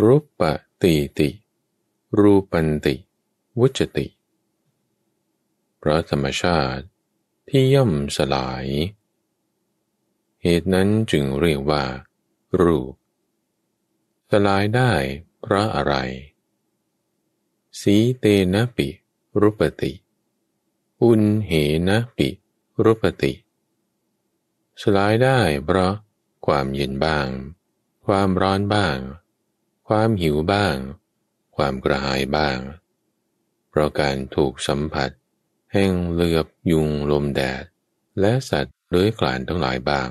รูปตีติ รูปันติ วุจติ เพราะธรรมชาติที่ย่อมสลาย เหตุนั้นจึงเรียกว่า รูป สลายได้เพราะอะไร สีเตนะปิรูปติ อุนเหนะปิรูปติ สลายได้เพราะความเย็นบ้าง ความร้อนบ้างความหิวบ้าง ความกระหายบ้าง เพราะการถูกสัมผัส แห่งเลือบยุงลมแดดและสัตว์เลื้อยกลานทั้งหลายบ้าง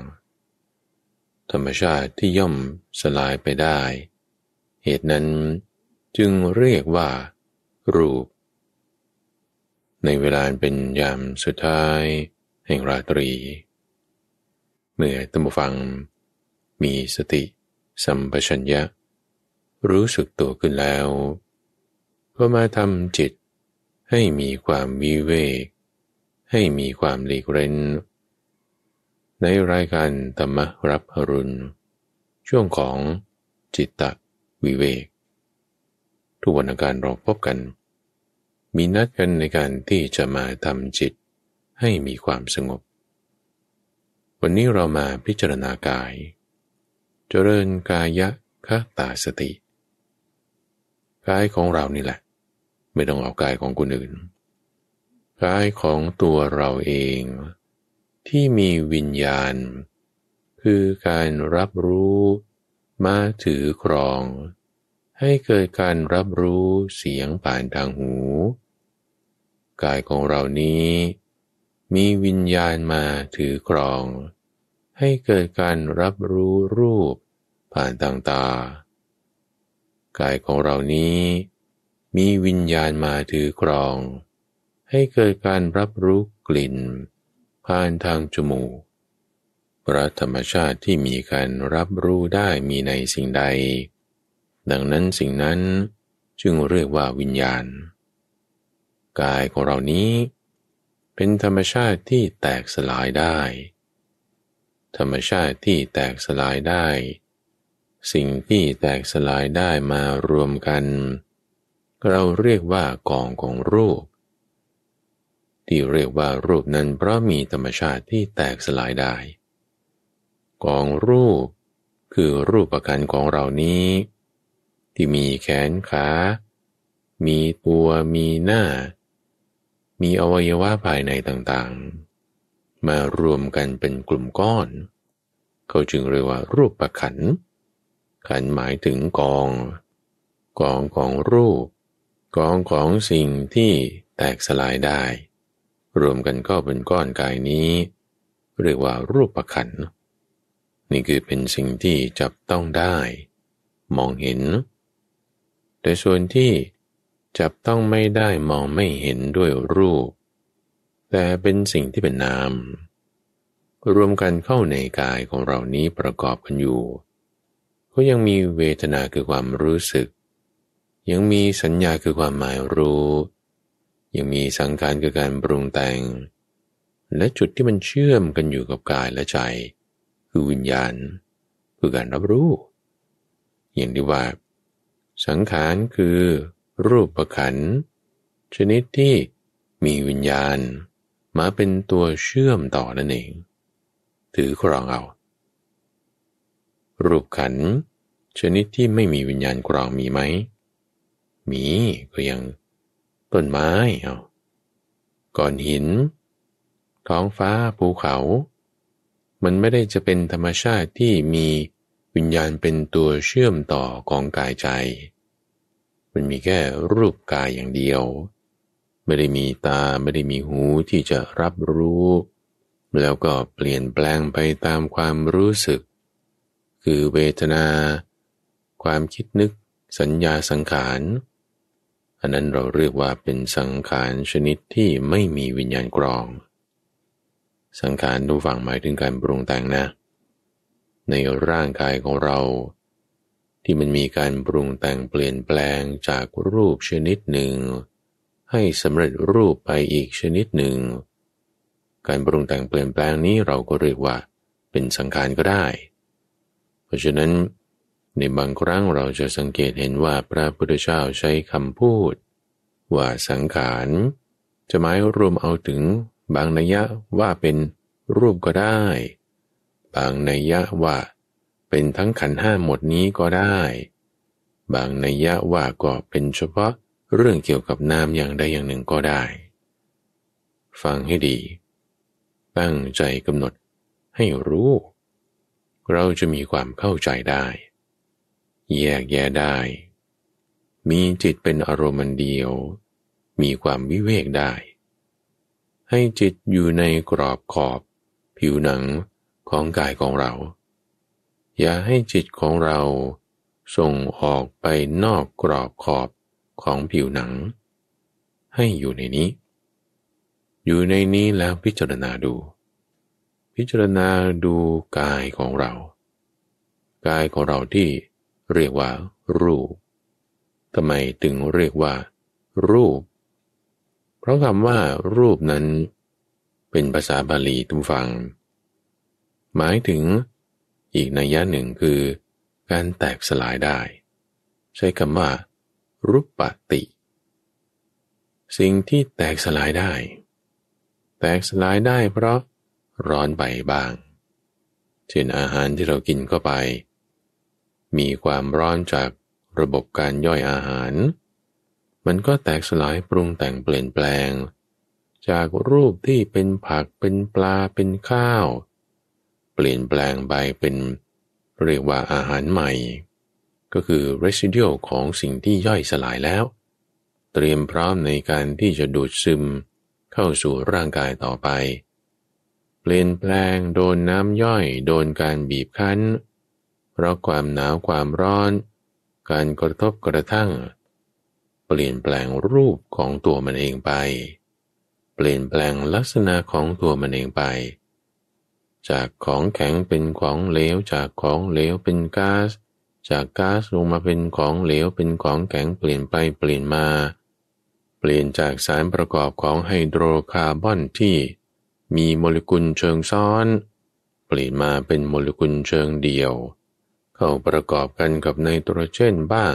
ธรรมชาติที่ย่อมสลายไปได้ เหตุนั้นจึงเรียกว่า รูป ในเวลาเป็นยามสุดท้าย แห่งราตรี เมื่อตัมบฟัง มีสติ สัมปชัญญะรู้สึกตัวขึ้นแล้วก็มาทำจิตให้มีความวิเวกให้มีความหลีกเร้น ในรายการธรรมรับอรุณ ช่วงของ จิตตะวิเวกทุกวันาการเราพบกัน มีนัดกันในการที่จะมาทำจิตให้มีความสงบ วันนี้เรามาพิจารณากาย เจริญกายะคตาสติกายของเรานี่แหละ ไม่ต้องเอากายของคนอื่นกายของตัวเราเอง ที่มีวิญญาณ คือการรับรู้มาถือครอง ให้เกิดการรับรู้เสียงผ่านทางหู กายของเรานี้ มีวิญญาณมาถือครอง ให้เกิดการรับรู้รูปผ่านทางตากายของเรานี้มีวิญญาณมาถือครอง ให้เกิดการรับรู้กลิ่น ผ่านทางจมูกระธรรมชาติที่มีการรับรู้ได้มีในสิ่งใด ดังนั้นสิ่งนั้นจึงเรียกว่าวิญญาณ กายของเรานี้เป็นธรรมชาติที่แตกสลายได้ ธรรมชาติที่แตกสลายได้สิ่งที่แตกสลายได้มารวมกัน เราเรียกว่ากองของรูป ที่เรียกว่ารูปนั้นเพราะมีธรรมชาติที่แตกสลายได้ กองรูป คือรูปประกันของเรานี้ ที่มีแขนขา มีตัว มีหน้า มีอวัยวะภายในต่างๆ มารวมกันเป็นกลุ่มก้อนเขาจึงเรียกว่ารูปประคันขันหมายถึงกองกองของรูป กองของสิ่งที่แตกสลายได้ รวมกันก็เป็นก้อนกายนี้เรียกว่ารูปประขัน นี่คือเป็นสิ่งที่จับต้องได้ มองเห็น แต่ส่วนที่จับต้องไม่ได้มองไม่เห็นด้วยรูป แต่เป็นสิ่งที่เป็นนาม รวมกันเข้าในกายของเรานี้ประกอบกันอยู่ก็ยังมีเวทนาคือความรู้สึก ยังมีสัญญาคือความหมายรู้ ยังมีสังขารคือการปรุงแต่ง และจุดที่มันเชื่อมกันอยู่กับกายและใจ คือวิญญาณคือการรับรู้อย่างที่ว่าสังขารคือรูปประขันชนิดที่มีวิญญาณมาเป็นตัวเชื่อมต่อนั่นเอง ถือครองเอารูปขัน ชนิดที่ไม่มีวิญญาณกรองมีไหม มีก็ยังต้นไม้เอาก้อนหินท้องฟ้าภูเขา มันไม่ได้จะเป็นธรรมชาติที่มีวิญญาณเป็นตัวเชื่อมต่อของกายใจ มันมีแค่รูปกายอย่างเดียว ไม่ได้มีตาไม่ได้มีหูที่จะรับรู้ แล้วก็เปลี่ยนแปลงไปตามความรู้สึกคือเวทนา ความคิดนึกสัญญาสังขารอันนั้นเราเรียกว่าเป็นสังขารชนิดที่ไม่มีวิญญาณกรอง สังขารดูฝั่งหมายถึงการปรุงแต่งนะ ในร่างกายของเรา ที่มันมีการปรุงแต่งเปลี่ยนแปลงจากรูปชนิดหนึ่ง ให้สำเร็จรูปไปอีกชนิดหนึ่ง การปรุงแต่งเปลี่ยนแปลงนี้เราก็เรียกว่า เป็นสังขารก็ได้ราะฉะนั้นในบางครั้งเราจะสังเกตเห็นว่าพระพุทธเจ้าใช้คำพูดว่าสังขารจะหมายรวมเอาถึงบางนัยยะว่าเป็นรูปก็ได้ บางนัยยะว่าเป็นทั้งขันห้าหมดนี้ก็ได้ บางนัยยะว่าก็เป็นเฉพาะเรื่องเกี่ยวกับนามอย่างใดอย่างหนึ่งก็ได้ ฟังให้ดี ตั้งใจกำหนดให้รู้เราจะมีความเข้าใจได้ แยกแยะได้ มีจิตเป็นอารมณ์เดียว มีความวิเวกได้ ให้จิตอยู่ในกรอบขอบผิวหนังของกายของเรา อย่าให้จิตของเราส่งออกไปนอกกรอบขอบของผิวหนัง ให้อยู่ในนี้ อยู่ในนี้แล้วพิจารณาดูพิจารณาดูกายของเรา กายของเราที่เรียกว่า รูปทำไมถึงเรียกว่า รูป เพราะคำว่ารูปนั้น เป็นภาษาบาลีทุกฟัง หมายถึงอีกนัยยะหนึ่งคือการแตกสลายได้ ใช้คำว่า รูปปติ สิ่งที่แตกสลายได้ แตกสลายได้เพราะร้อนไปบ้างเช่นอาหารที่เรากินเข้าไป มีความร้อนจากระบบการย่อยอาหาร มันก็แตกสลายปรุงแต่งเปลี่ยนแปลง จากรูปที่เป็นผักเป็นปลาเป็นข้าว เปลี่ยนแปลงไปเป็นเรียกว่าอาหารใหม่ ก็คือ residual ของสิ่งที่ย่อยสลายแล้ว เตรียมพร้อมในการที่จะดูดซึม เข้าสู่ร่างกายต่อไปเปลี่ยนแปลงโดนน้ำย่อย โดนการบีบคั้น เพราะความหนาวความร้อน การกระทบกระทั่ง เปลี่ยนแปลงรูปของตัวมันเองไป เปลี่ยนแปลงลักษณะของตัวมันเองไป จากของแข็งเป็นของเหลวจากของเหลวเป็นก๊าซจากก๊าซลงมาเป็นของเหลวเป็นของแข็งเปลี่ยนไปเปลี่ยนมา เปลี่ยนจากสารประกอบของไฮโดรคาร์บอนที่มีโมเลกุลเชิงซ้อนเปลี่ยนมาเป็นโมเลกุลเชิงเดี่ยว เข้าประกอบกันกับไนโตรเจนบ้าง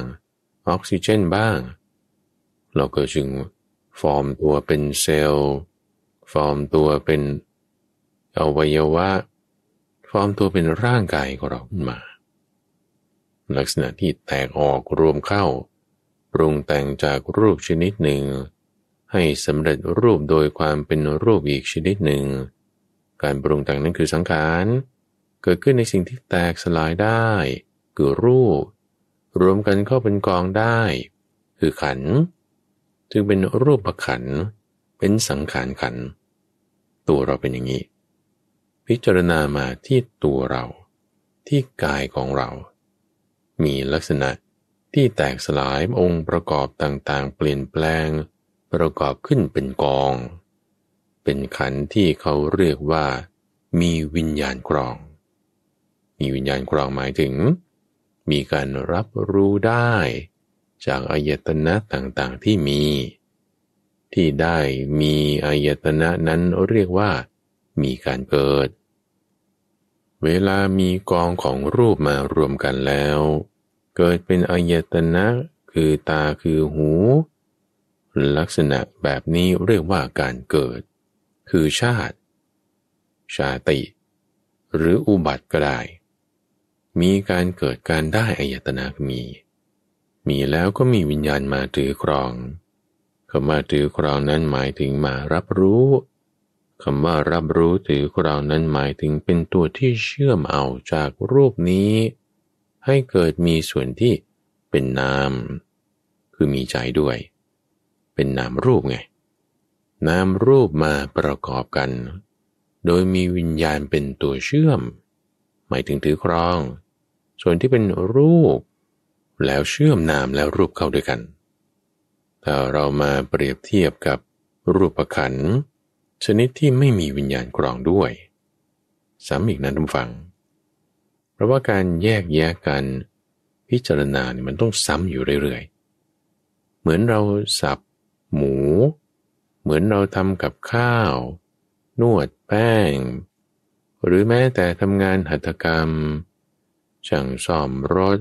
ออกซิเจนบ้างเราก็จึงฟอร์มตัวเป็นเซลล์ ฟอร์มตัวเป็นอวัยวะฟอร์มตัวเป็นร่างกายของเราขึ้นมา ลักษณะที่แตกออกรวมเข้าปรุงแต่งจากรูปชนิดหนึ่งให้สำเร็จรูปโดยความเป็นรูปอีกชนิดหนึ่ง การปรุงแต่งนั้นคือสังขาร เกิดขึ้นในสิ่งที่แตกสลายได้ คือรูป รวมกันเข้าเป็นกองได้ คือขันจึงเป็นรูปขัน เป็นสังขารขัน ตัวเราเป็นอย่างนี้ พิจารณามาที่ตัวเรา ที่กายของเรา มีลักษณะที่แตกสลายองค์ประกอบต่าง ๆ เปลี่ยนแปลงประกอบขึ้นเป็นกอง เป็นขันที่เขาเรียกว่า มีวิญญาณกรอง มีวิญญาณกรองหมายถึงมีการรับรู้ได้จากอายตนะต่างๆที่มี ที่ได้มีอายตนะนั้นเรียกว่ามีการเกิด เวลามีกองของรูปมารวมกันแล้ว เกิดเป็นอายตนะคือตาคือหูลักษณะแบบนี้เรียกว่าการเกิด คือชาติ ชาติ หรืออุบัติก็ได้ มีการเกิดการได้อายตนะมี มีแล้วก็มีวิญญาณมาถือครองคำว่าถือครองนั้นหมายถึงมารับรู้คำว่ารับรู้ถือครองนั้นหมายถึงเป็นตัวที่เชื่อมเอาจากรูปนี้ ให้เกิดมีส่วนที่เป็นนามคือมีใจด้วยเป็นนามรูปไงนามรูปมาประกอบกัน โดยมีวิญญาณเป็นตัวเชื่อม หมายถึงถือครอง ส่วนที่เป็นรูป แล้วเชื่อมนามแล้วรูปเข้าด้วยกัน ถ้าเรามาเปรียบเทียบกับรูปขันชนิดที่ไม่มีวิญญาณกรองด้วยซ้ำอีกนั้นทุกฝัง เพราะว่าการแยกแยะกันพิจารณาเนี่ยมันต้องซ้ำอยู่เรื่อยๆเหมือนเราสับหมู เหมือนเราทำกับข้าว นวดแป้ง หรือแม้แต่ทำงานหัตถกรรม ช่างซ่อมรถ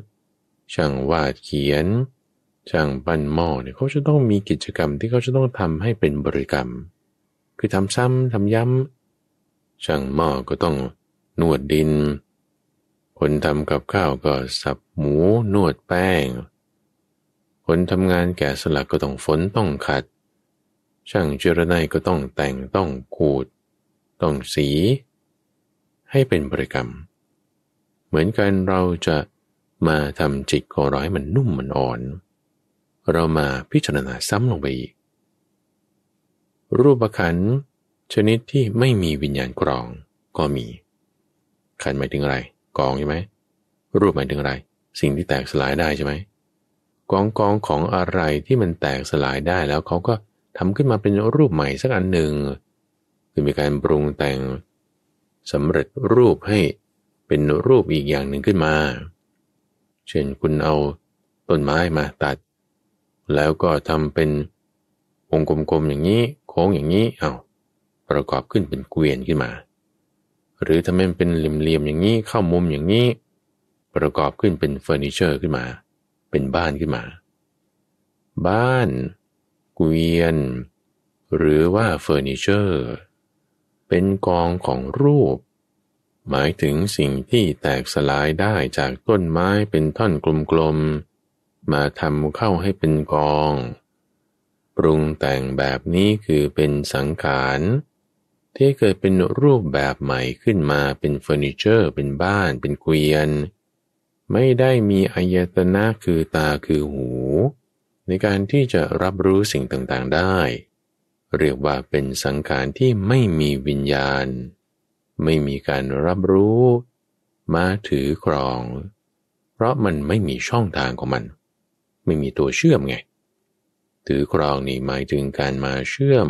ช่างวาดเขียนช่างปั้นหม้อเนี่ยเขาจะต้องมีกิจกรรมที่เขาจะต้องทำให้เป็นบริกรรม คือทำซ้ำทำย้ำช่างหม้อก็ต้องนวดดินคนทำกับข้าวก็สับหมูนวดแป้งคนทำงานแกะสลักก็ต้องฝนต้องขัด ช่างเจรไนก็ต้องแต่งต้องขูด ต้องสี ให้เป็นบริกรรม เหมือนกันเราจะมาทำจิตของเราให้มันนุ่มมันอ่อนเรามาพิจารณาซ้ำลงไปอีกรูปขันชนิดที่ไม่มีวิญญาณกรองก็มี ขันหมายถึงอะไรกองใช่ไหมรูปหมายถึงอะไร สิ่งที่แตกสลายได้ใช่ไหมกองกองของอะไรที่มันแตกสลายได้ แล้วเขาก็ทำขึ้นมาเป็นรูปใหม่สักอันหนึ่ง คือมีการปรุงแต่งสำเร็จรูปให้เป็นรูปอีกอย่างหนึ่งขึ้นมา เช่นคุณเอาต้นไม้มาตัด แล้วก็ทำเป็นวงกลมๆอย่างนี้โค้งอย่างนี้เอา ประกอบขึ้นเป็นเกวียนขึ้นมา หรือทำให้มันเป็นเหลี่ยมๆอย่างนี้เข้ามุมอย่างนี้ ประกอบขึ้นเป็นเฟอร์นิเจอร์ขึ้นมาเป็นบ้านขึ้นมา บ้าน เกวียน หรือว่าเฟอร์นิเจอร์ เป็นกองของรูป หมายถึงสิ่งที่แตกสลายได้จากต้นไม้เป็นท่อนกลมๆ มาทำเข้าให้เป็นกอง ปรุงแต่งแบบนี้คือเป็นสังขาร ที่เกิดเป็นรูปแบบใหม่ขึ้นมาเป็นเฟอร์นิเจอร์ เป็นบ้าน เป็นเกวียนเไม่ได้มีอายตนะ คือตาคือหู ในการที่จะรับรู้สิ่งต่างๆได้ เรียกว่าเป็นสังขาร ที่ไม่มีวิญญาณ ไม่มีการรับรู้ มาถือครอง เพราะมันไม่มีช่องทางของมัน ไม่มีตัวเชื่อม ไง ถือครองนี่หมายถึงการมาเชื่อม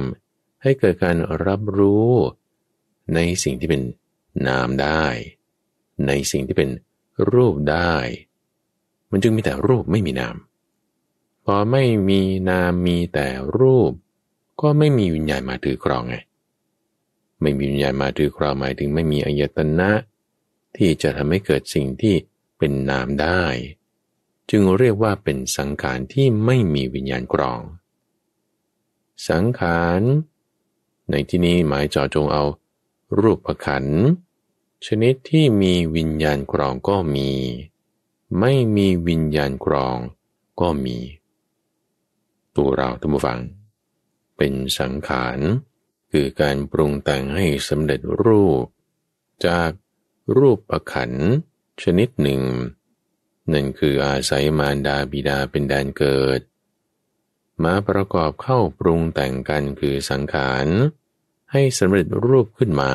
ให้เกิดการรับรู้ ในสิ่งที่เป็นนามได้ ในสิ่งที่เป็นรูปได้ มันจึงมีแต่รูปไม่มีนาม พอไม่มีนามมีแต่รูป ก็ไม่มีวิญญาณมาถือครองไง ไม่มีวิญญาณมาถือครองหมายถึงไม่มีอายตนะ ที่จะทำให้เกิดสิ่งที่เป็นนามได้ จึงเรียกว่าเป็นสังขารที่ไม่มีวิญญาณครอง สังขารในที่นี้หมายจ่อจงเอา รูปขันธชนิดที่มีวิญญาณกรองก็มี ไม่มีวิญญาณกรองก็มี ตัวเราทั้งหมงเป็นสังขาร คือการปรุงแต่งให้สำเร็จรูป จากรูปประขันชนิดหนึ่ง นั่นคืออาศัยมารดาบิดาเป็นแดนเกิด มาประกอบเข้าปรุงแต่งกันคือสังขาร ให้สำเร็จรูปขึ้นมา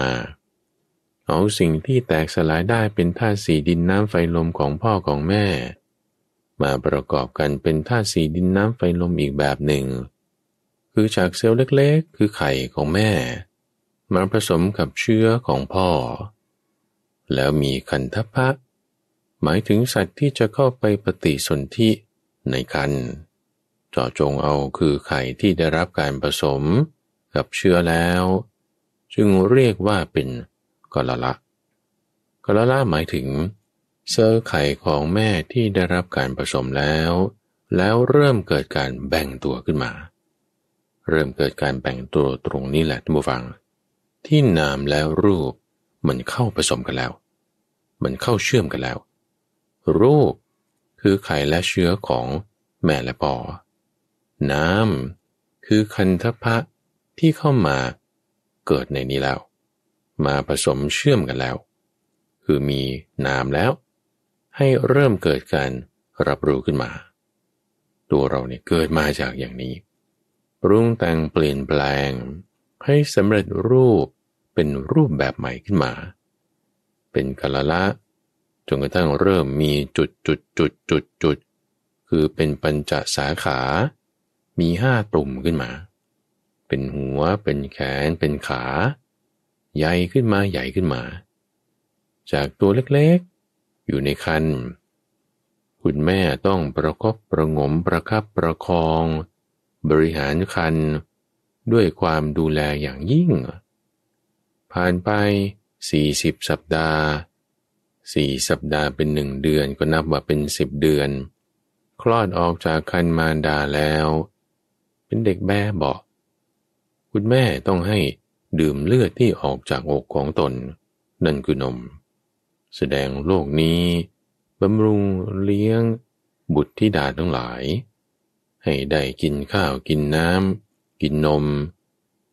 เอาสิ่งที่แตกสลายได้เป็นธาตุสี่ดินน้ำไฟลมของพ่อของแม่ มาประกอบกันเป็นธาตุสี่ดินน้ำไฟลมอีกแบบหนึ่ง คือจากเซลล์เล็กๆ คือไข่ของแม่ มาผสมกับเชื้อของพ่อ แล้วมี คันทพะ หมายถึงสัตว์ที่จะเข้าไปปฏิสนธิในคันเจาะจงเอาคือไข่ที่ได้รับการผสมกับเชื้อแล้วจึงเรียกว่าเป็นกลละกลละหมายถึง เซลล์ไข่ของแม่ที่ได้รับการผสมแล้ว แล้วเริ่มเกิดการแบ่งตัวขึ้นมา เริ่มเกิดการแบ่งตัวตรงนี้แหละท่านผู้ฟัง ที่นามแล้วรูปมันเข้าผสมกันแล้ว มันเข้าเชื่อมกันแล้ว รูปคือไข่และเชื้อของแม่และปอน้ำคือคันธพะที่เข้ามาเกิดในนี้แล้วมาผสมเชื่อมกันแล้ว คือมีนามแล้ว ให้เริ่มเกิดการรับรู้ขึ้นมา ตัวเราเนี่ยเกิดมาจากอย่างนี้ รุ่งแต่งเปลี่ยนแปลง ให้สำเร็จรูปเป็นรูปแบบใหม่ขึ้นมา เป็นกาลละจนกระทั่งเริ่มมีจุดจุดจุดจุดจุด คือเป็นปัญจสาขา มีห้าตุ่มขึ้นมา เป็นหัว เป็นแขนเป็นขาใหญ่ขึ้นมาใหญ่ขึ้นมา จากตัวเล็กๆ อยู่ในคันคุณแม่ต้องประคบประงมประคับประคอง บริหารคันด้วยความดูแลอย่างยิ่ง ผ่านไป 40 สัปดาห์4สัปดาห์เป็นหนึ่งเดือน ก็นับว่าเป็น 10 เดือน คลอดออกจากคันมารดาแล้ว เป็นเด็กแม่เบาคุณแม่ต้องให้ดื่มเลือดที่ออกจากอกของตน นั่นคือนม แสดงโลกนี้บำรุงเลี้ยง บุตรธิดาทั้งหลาย ให้ได้กินข้าวกินน้ำกินนม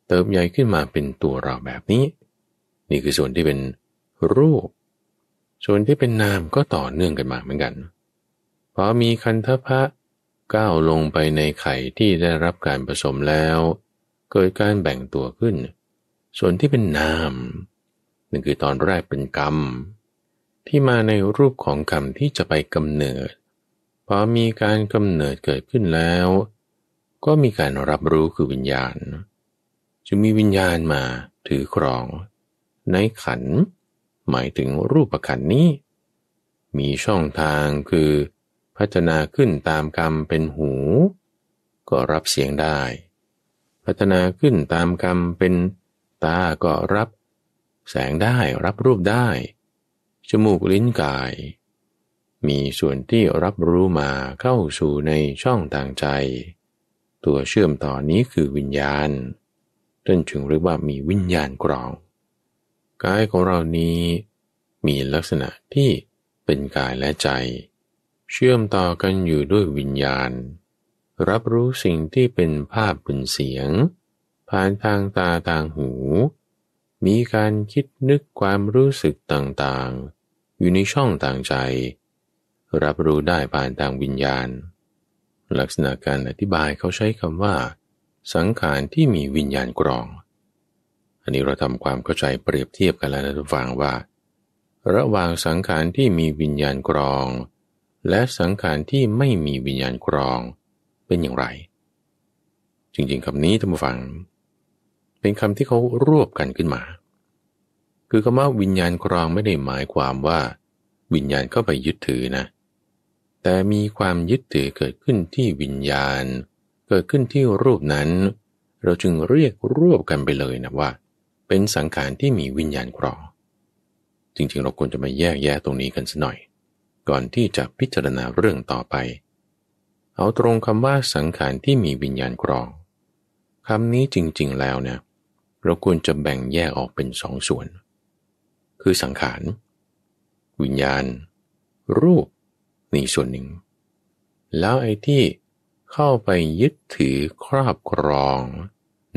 เติบใหญ่ขึ้นมาเป็นตัวเราแบบนี้ นี่คือส่วนที่เป็นรูป ส่วนที่เป็นนามก็ต่อเนื่องกันมาเหมือนกันพอมีคันทพะก้าวลงไปในไข่ที่ได้รับการผสมแล้ว เกิดการแบ่งตัวขึ้นเส่วนที่เป็นนาม นั่นคือตอนแรกเป็นกรรม ที่มาในรูปของกรรมที่จะไปกำเนิด พอมีการกำเนิดเกิดขึ้นแล้ว ก็มีการรับรู้คือวิญญาณ จะมีวิญญาณมาถือครอง ในขัน หมายถึงรูปขันนี้ มีช่องทางคือ พัฒนาขึ้นตามกรรมเป็นหู ก็รับเสียงได้ พัฒนาขึ้นตามกรรมเป็นตาก็รับแสงได้รับรูปได้จมูกลิ้นกาย มีส่วนที่รับรู้มาเข้าสู่ในช่องทางใจ ตัวเชื่อมต่อนนี้คือวิญญาณ้นถึงเรียกว่ามีวิญญาณกรองกายของเรานี้มีลักษณะที่เป็นกายและใจ เชื่อมต่อกันอยู่ด้วยวิญญาณ รับรู้สิ่งที่เป็นภาพเป็นเสียงผ่านทางตาทางหู มีการคิดนึกความรู้สึกต่างๆ อยู่ในช่องต่างใจ รับรู้ได้ผ่านทางวิญญาณ ลักษณะการอธิบายเขาใช้คำว่า สังขารที่มีวิญญาณกรอง อันนี้เราทำความเข้าใจเปรียบเทียบกันแล้วนะทุกฝังว่า ระหว่างสังขารที่มีวิญญาณกรอง และสังขารที่ไม่มีวิญญาณกรองเป็นอย่างไร จริงๆคำนี้ท่านผู้ฟังเป็นคำที่เขารวบกันขึ้นมา คือคำว่าวิญญาณครองไม่ได้หมายความว่า วิญญาณเข้าไปยึดถือนะ แต่มีความยึดถือเกิดขึ้นที่วิญญาณ เกิดขึ้นที่รูปนั้น เราจึงเรียกรวบกันไปเลยนะว่า เป็นสังขารที่มีวิญญาณครอง จริงๆเราควรจะมาแยกแยะตรงนี้กันสักหน่อย ก่อนที่จะพิจารณาเรื่องต่อไป เอาตรงคำว่าสังขารที่มีวิญญาณครองคำนี้จริง ๆ แล้วเนี่ยเราควรจะแบ่งแยกออกเป็นสองส่วน คือสังขาร วิญญาณ รูปนี่ส่วนหนึ่ง แล้วไอ้ที่เข้าไปยึดถือครอบครอง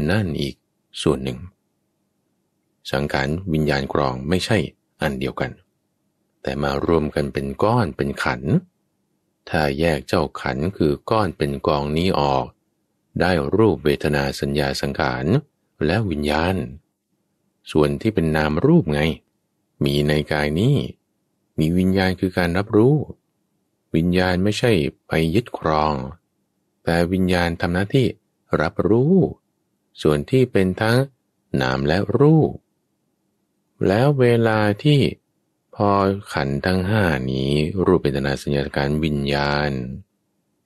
นั่นอีกส่วนหนึ่ง สังขารวิญญาณกรองไม่ใช่อันเดียวกัน แต่มารวมกันเป็นก้อนเป็นขัน ถ้าแยกเจ้าขันคือก้อนเป็นกองนี้ออก ได้รูปเวทนาสัญญาสังขารและวิญญาณ ส่วนที่เป็นนามรูปไง มีในกายนี้ มีวิญญาณคือการรับรู้ วิญญาณไม่ใช่ไปยึดครอง แต่วิญญาณทำหน้าที่รับรู้ ส่วนที่เป็นทั้งนามและรูป แล้วเวลาที่พอขันทั้งห้านี้รูปเป็นนาสัญญาการวิญญาณ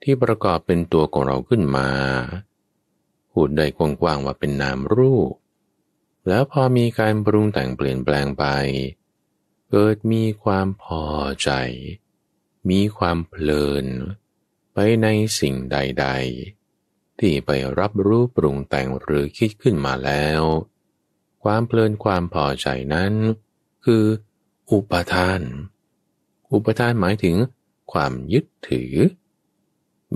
ที่ประกอบเป็นตัวของเราขึ้นมาพูดได้กว้างๆ ว่าเป็นนามรูป แล้วพอมีการปรุงแต่งเปลี่ยนแปลงไป เกิดมีความพอใจ มีความเพลินไปในสิ่งใดๆ ที่ไปรับรู้ปรุงแต่งหรือคิดขึ้นมาแล้ว ความเพลินความพอใจนั้นคือ อุปทาน อุปทานหมายถึง ความยึดถือ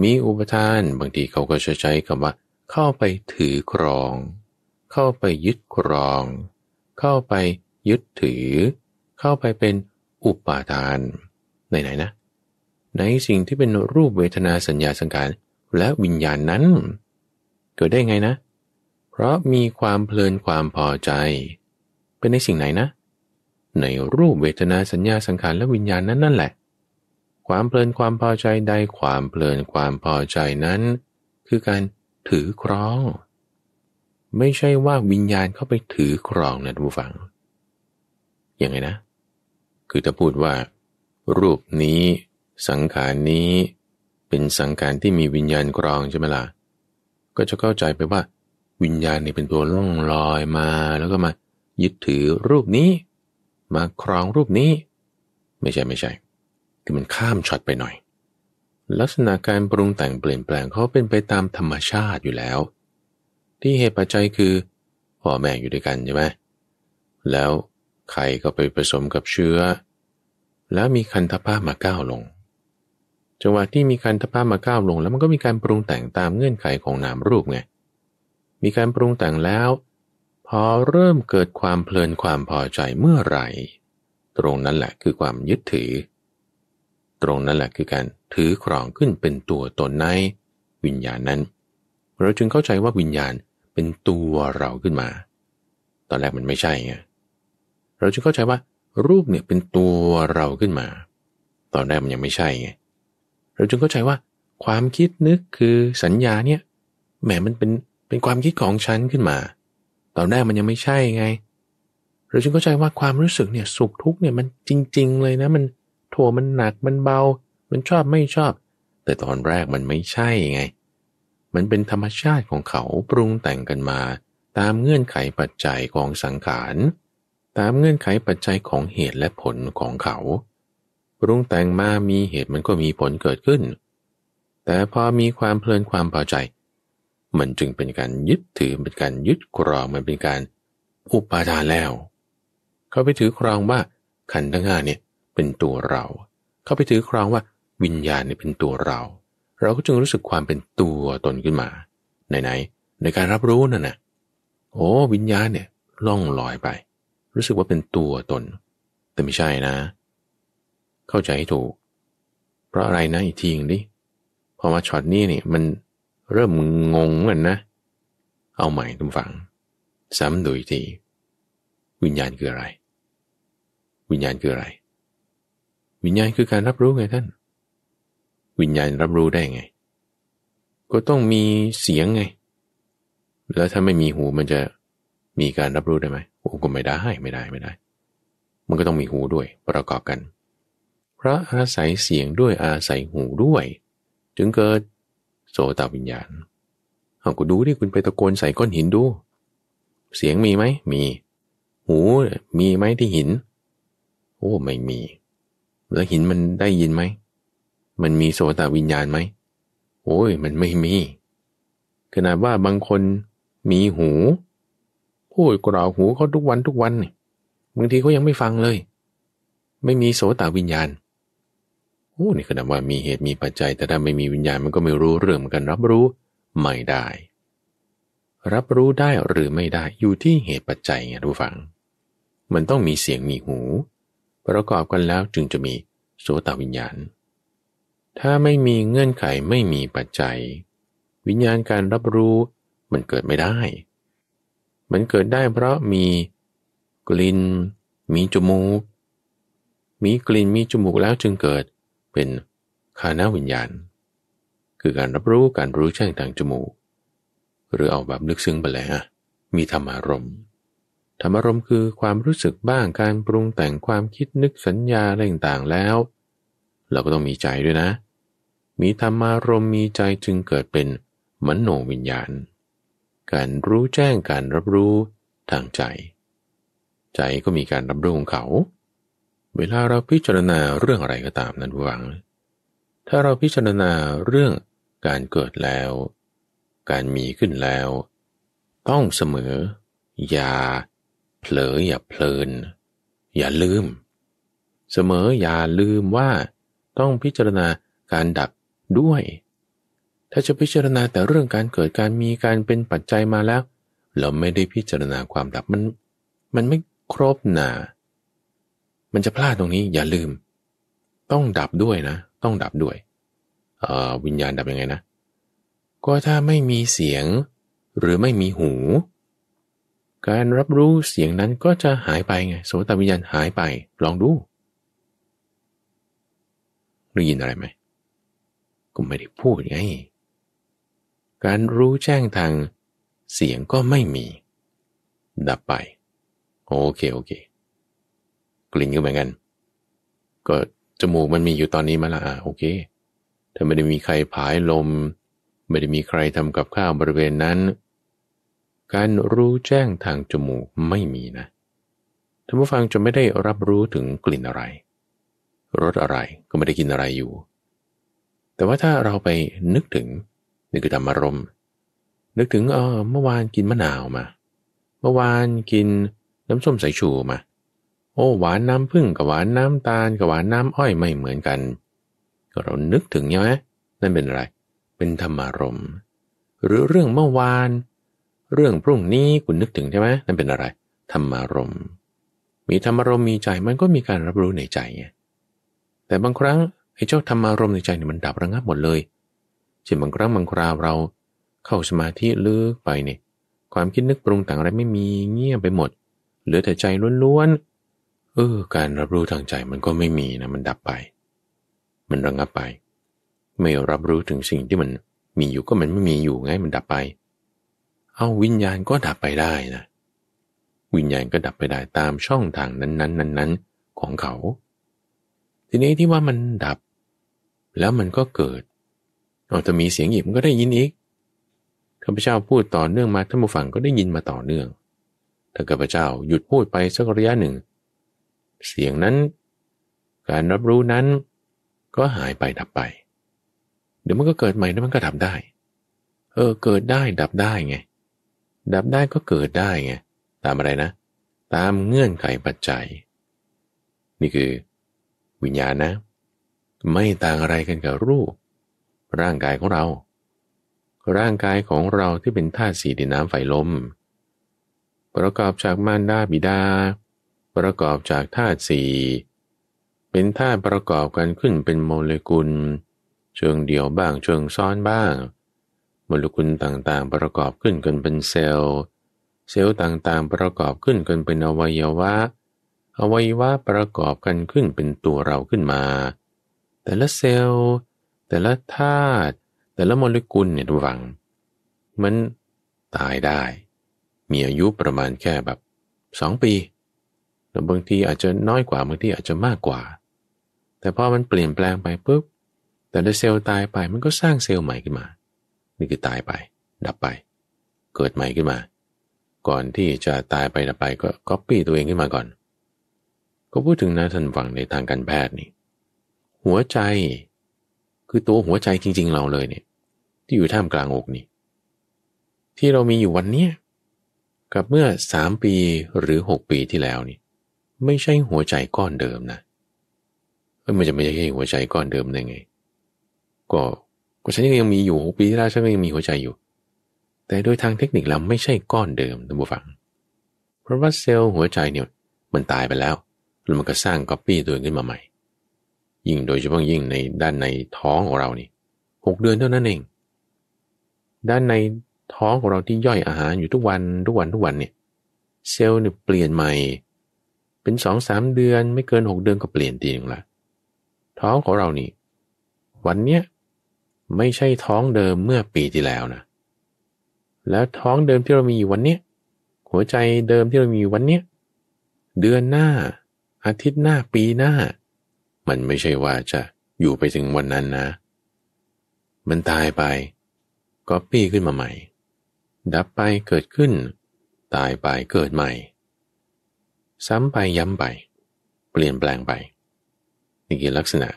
มีอุปทานบางทีเขาก็จะใช้คำว่าเข้าไปถือครอง เข้าไปยึดครอง เข้าไปยึดถือ เข้าไปเป็นอุปาทานไหนๆนะ ในสิ่งที่เป็นรูปเวทนาสัญญาสังการและวิญญาณนั้น เกิดได้ไงนะ เพราะมีความเพลินความพอใจเป็นในสิ่งไหนนะ ในรูปเวทนาสัญญาสังขารและวิญญาณนั้นนั่นแหละ ความเพลินความพอใจใดความเพลินความพอใจนั้นคือการถือครอง ไม่ใช่ว่าวิญญาณเข้าไปถือครองนะทุกฝังยังไงนะ คือถ้าพูดว่า รูปนี้สังขารนี้เป็นสังขารที่มีวิญญาณครองใช่ไหมละ่ะก็จะเข้าใจไปว่าวิญญาณเนี่ยเป็นตัวล่องลอยมาแล้วก็มายึดถือรูปนี้มาครองรูปนี้ ไม่ใช่ไม่ใช่ คือมันข้ามช็อตไปหน่อยลักษณะการปรุงแต่งเปลี่ยนแปลงเขาเป็นไปตามธรรมชาติอยู่แล้ว ที่เหตุปัจจัยคือพ่อแม่อยู่ด้วยกันใช่ไหมแล้วไข่ก็ไปผสมกับเชื้อ แล้วมีคันธภ้ามาก้าวลง จังหวะที่มีคันธภ้ามาก้าวลงแล้วมันก็มีการปรุงแต่งตามเงื่อนไขของนามรูปไงมีการปรุงแต่งแล้ว พอเริ่มเกิดความเพลินความพอใจเมื่อไหร่ ตรงนั้นแหละคือความยึดถือตรงนั้นแหละคือการถือครองขึ้นเป็นตัวตนในวิญญาณนั้น เราจึงเข้าใจว่าวิญญาณเป็นตัวเราขึ้นมา ตอนแรกมันไม่ใช่ไงเราจึงเข้าใจว่ารูปเนี่ยเป็นตัวเราขึ้นมา ตอนแรกมันยังไม่ใช่ไงเราจึงเข้าใจว่าความคิดนึกคือสัญญาเนี่ยแหมมันเป็นเป็นความคิดของฉันขึ้นมา ตอนแรกมันยังไม่ใช่ไง เราจึงเข้าใจว่าความรู้สึกเนี่ยสุขทุกข์เนี่ยมันจริง ๆเลยนะมันโวมันหนักมันเบา มันชอบไม่ชอบ แต่ตอนแรกมันไม่ใช่ไง มันเป็นธรรมชาติของเขาปรุงแต่งกันมา ตามเงื่อนไขปัจจัยของสังขารตามเงื่อนไขปัจจัยของเหตุและผลของเขา ปรุงแต่งมามีเหตุมันก็มีผลเกิดขึ้น แต่พอมีความเพลินความพอใจ มันจึงเป็นการยึดถือเป็นการยึดครองมันเป็นการอุปาทานแล้ว เขาไปถือครองว่าขันธ์ทั้งห้าเนี่ยเป็นตัวเรา เข้าไปถือครองว่า วิญญาณเนี่ยเป็นตัวเรา เราก็จึงรู้สึกความเป็นตัวตนขึ้นมาไหนนในการรับรู้นั่นนะโอ้วิญญาณเนี่ย ล่องลอยไป รู้สึกว่าเป็นตัวตน แต่ไม่ใช่นะ เข้าใจให้ถูก เพราะอะไรนะ อีกทีนึงดิพอมาช็อตนี้เนี่ยมันเริ่มงงกันนะ เอาใหม่ทุกฝังซ้ำดูอีกทีวิญญาณคืออะไร วิญญาณคืออะไรวิญญาณคือการรับรู้ไงท่าน วิญญาณรับรู้ได้ไง ก็ต้องมีเสียงไง แล้วถ้าไม่มีหูมันจะมีการรับรู้ได้ไหมโอ้ก็ไม่ได้ไม่ได้ไม่ได้ มันก็ต้องมีหูด้วยประกอบกัน เพราะอาศัยเสียงด้วยอาศัยหูด้วยจึงเกิดโสตวิญญาณเอากณดูดิคุณไปตะโกนใส่ก้อนหินดูเสียงมีไหม มี หูมีไหมที่หิน โอ้ไม่มีแล้วหินมันได้ยินไหม มันมีโสตวิญญาณไหม โอ้ย มันไม่มีขนาดว่าบางคนมีหูพูดกราวหูเขาทุกวันทุกวันบางทีเขายังไม่ฟังเลย ไม่มีโสตวิญญาณ โอ้นี่ขนาดว่ามีเหตุมีปัจจัย แต่ถ้าไม่มีวิญญาณมันก็ไม่รู้เรื่องกันรับรู้ไม่ได้ รับรู้ได้หรือไม่ได้ อยู่ที่เหตุปัจจัยไงทุกฝัง มันต้องมีเสียงมีหูประกอบกันแล้วจึงจะมีโสตวิญญาณ ถ้าไม่มีเงื่อนไขไม่มีปัจจัย วิญญาณการรับรู้มันเกิดไม่ได้ มันเกิดได้เพราะมีกลิ่นมีจมูก มีกลิ่นมีจมูกแล้วจึงเกิดเป็นคานาวิญญาณ คือการรับรู้การรู้แจ้งทางจมูก หรือเอาแบบลึกซึ้งไปเลยฮะมีธรรมารมณ์ธรรมารมณ์คือความรู้สึกบ้างการปรุงแต่งความคิดนึกสัญญาอะไรต่างๆแล้ว เราก็ต้องมีใจด้วยนะ มีธรรมารมณ์มีใจจึงเกิดเป็นมโนวิญญาณ การรู้แจ้งการรับรู้ทางใจ ใจก็มีการรับรู้ของเขา เวลาเราพิจารณาเรื่องอะไรก็ตามนั้นหวังถ้าเราพิจารณาเรื่องการเกิดแล้ว การมีขึ้นแล้ว ต้องเสมออย่าเผลออย่าเพลิน อย่าลืม เสมออย่าลืมว่า ต้องพิจารณาการดับด้วย ถ้าจะพิจารณาแต่เรื่องการเกิดการมีการเป็นปัจจัยมาแล้ว เราไม่ได้พิจารณาความดับมันมันไม่ครบนะมันจะพลาดตรงนี้ อย่าลืม ต้องดับด้วยนะต้องดับด้วยวิญญาณดับยังไงนะ ก็ถ้าไม่มีเสียง หรือไม่มีหูการรับรู้เสียงนั้นก็จะหายไปไงโสตวิญญาณหายไป ลองดูได้ยินอะไรไหมก็ไม่ได้พูดไงการรู้แจ้งทางเสียงก็ไม่มี ดับไป โอเคโอเค กลิ่นก็เหมือนกัน ก็จมูกมันมีอยู่ตอนนี้มาละอ่ะโอเคเธอไม่ได้มีใครผายลม ไม่ได้มีใครทำกับข้าวบริเวณนั้นการรู้แจ้งทางจมูกไม่มีนะท่านผู้ฟังจะไม่ได้รับรู้ถึงกลิ่นอะไร รสอะไรก็ไม่ได้กินอะไรอยู่ แต่ว่าถ้าเราไปนึกถึงนี่คือธรรมารม นึกถึงเออเมื่อวานกินมะนาวมา เมื่อวานกินน้ำส้มสายชูมา โอ้หวานน้ำผึ้งกับหวานน้ำตาลกับหวานน้ำอ้อยไม่เหมือนกันเรานึกถึงใช่ไหมนั่นเป็นอะไรเป็นธรรมารมหรือเรื่องเมื่อวานเรื่องพรุ่งนี้คุณนึกถึงใช่ไหมนั่นเป็นอะไรธรรมารมมีธรรมารมมีใจมันก็มีการรับรู้ในใจไงแต่บางครั้งไอ้เจ้าธรรมารมในใจเนี่ยมันดับระงับหมดเลยเช่นบางครั้งบางคราวเราเข้าสมาธิลึกไปเนี่ยความคิดนึกปรุงต่างอะไรไม่มีเงียบไปหมด เหลือแต่ใจล้วนๆเออการรับรู้ทางใจมันก็ไม่มีนะมันดับไป มันระงับไป ไม่รับรู้ถึงสิ่งที่มันมีอยู่ก็มันไม่มีอยู่ไงมันดับไปเอาวิญญาณก็ดับไปได้นะ วิญญาณก็ดับไปได้ตามช่องทางนั้นๆนั้นๆของเขา ทีนี้ที่ว่ามันดับ แล้วมันก็เกิดเอาจะมีเสียงอีกมันก็ได้ยินอีกข้าพเจ้าพูดต่อเนื่องมาท่านผู้ฟังก็ได้ยินมาต่อเนื่องถ้าข้าพเจ้าหยุดพูดไปสักระยะหนึ่ง เสียงนั้นการรับรู้นั้นก็หายไปดับไปเดี๋ยวมันก็เกิดใหม่แล้วมันก็ดับได้ เออเกิดได้ดับได้ไงดับได้ก็เกิดได้ไง ตามอะไรนะ ตามเงื่อนไขปัจจัย นี่คือวิญญาณนะไม่ต่างอะไรกันกับรูป ร่างกายของเรา ร่างกายของเราที่เป็นธาตุสีดินน้ำไฟลมประกอบจากมารดาบิดา ประกอบจากธาตุสีเป็นธาตุประกอบกันขึ้นเป็นโมเลกุล เชิงเดี่ยวบ้างเชิงซ้อนบ้างมลกุลต่างๆประกอบขึ้นกันเป็นเซลล์ เซลล์ต่างๆประกอบขึ้นกันเป็นอวัยวะ อวัยวะประกอบกันขึ้นเป็นตัวเราขึ้นมา แต่ละเซลล์ แต่ละธาตุ แต่ละโมเลกุลเนี่ยทุกฝัง มันตายได้ มีอายุประมาณแค่แบบสองปีแล้วบางทีอาจจะน้อยกว่า บางทีอาจจะมากกว่า แต่พอมันเปลี่ยนแปลงไปปุ๊บ แต่ละเซลล์ตายไป มันก็สร้างเซลล์ใหม่ขึ้นมานี่คือตายไป ดับไป เกิดใหม่ขึ้นมาก่อนที่จะตายไปดับไป ก็ก๊อปปี้ตัวเองขึ้นมาก่อน ก็พูดถึงนะท่านฟังในทางการแพทย์นี่ หัวใจ คือตัวหัวใจจริงๆ เราเลยเนี่ย ที่อยู่ท่ามกลางอกนี่ ที่เรามีอยู่วันเนี้ยกับเมื่อสามปีหรือหกปีที่แล้วนี่ไม่ใช่หัวใจก้อนเดิมนะเอมันจะไม่ใช่หัวใจก้อนเดิมได้ไง ก็ก็ฉันยังมีอยู่ปีที่แล้วฉันก็ยังมีหัวใจอยู่ แต่โดยทางเทคนิคแล้วไม่ใช่ก้อนเดิมท่านูฟัง เพราะว่าเซลล์หัวใจเนี่ยมันตายไปแล้วแล้วมันก็สร้างก๊อปปี้ตัวขึ้นมาใหม่ยิ่งโดยเฉพาะยิ่งในด้านในท้องของเรานี่หกเดือนเท่านั้นเอง ด้านในท้องของเราที่ย่อยอาหารอยู่ทุกวันทุกวันทุกวันเนี่ยเซลล์เนี่ยเปลี่ยนใหม่ เป็นสองสามเดือนไม่เกินหกเดือนก็เปลี่ยนทีนึงละ ท้องของเรานี่วันเนี้ยไม่ใช่ท้องเดิมเมื่อปีที่แล้วนะ แล้วท้องเดิมที่เรามีอยู่วันนี้หัวใจเดิมที่เรามีวันนี้เดือนหน้า อาทิตย์หน้าปีหน้า มันไม่ใช่ว่าจะอยู่ไปถึงวันนั้นนะ มันตายไป ก็ปีขึ้นมาใหม่ ดับไปเกิดขึ้น ตายไปเกิดใหม่ ซ้ำไปย้ำไป เปลี่ยนแปลงไป นี่คือลักษณะ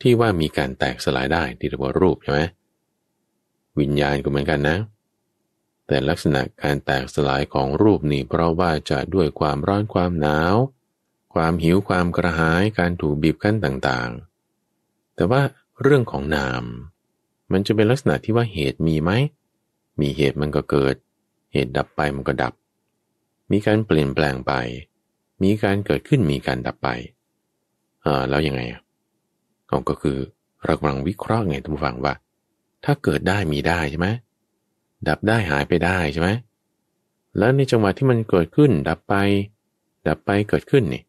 ที่ว่ามีการแตกสลายได้ที่เรียกว่ารูปใช่ไหมวิญญาณก็เหมือนกันนะ แต่ลักษณะการแตกสลายของรูปนี่เพราะว่าจะด้วยความร้อนความหนาว ความหิวความกระหายการถูกบีบคั้นต่างๆ แต่ว่าเรื่องของนาม มันจะเป็นลักษณะที่ว่าเหตุมีไหมมีเหตุมันก็เกิด เหตุดับไปมันก็ดับ มีการเปลี่ยนแปลงไป มีการเกิดขึ้นมีการดับไปอ่าแล้วยังไงอ่ะอก็คือเรากำลังวิเคราะห์ไงท่านผู้ฟังว่า ถ้าเกิดได้มีได้ใช่ไหมดับได้หายไปได้ใช่ไหมแล้วในจังหวะที่มันเกิดขึ้น ดับไป ดับไปเกิดขึ้นนี่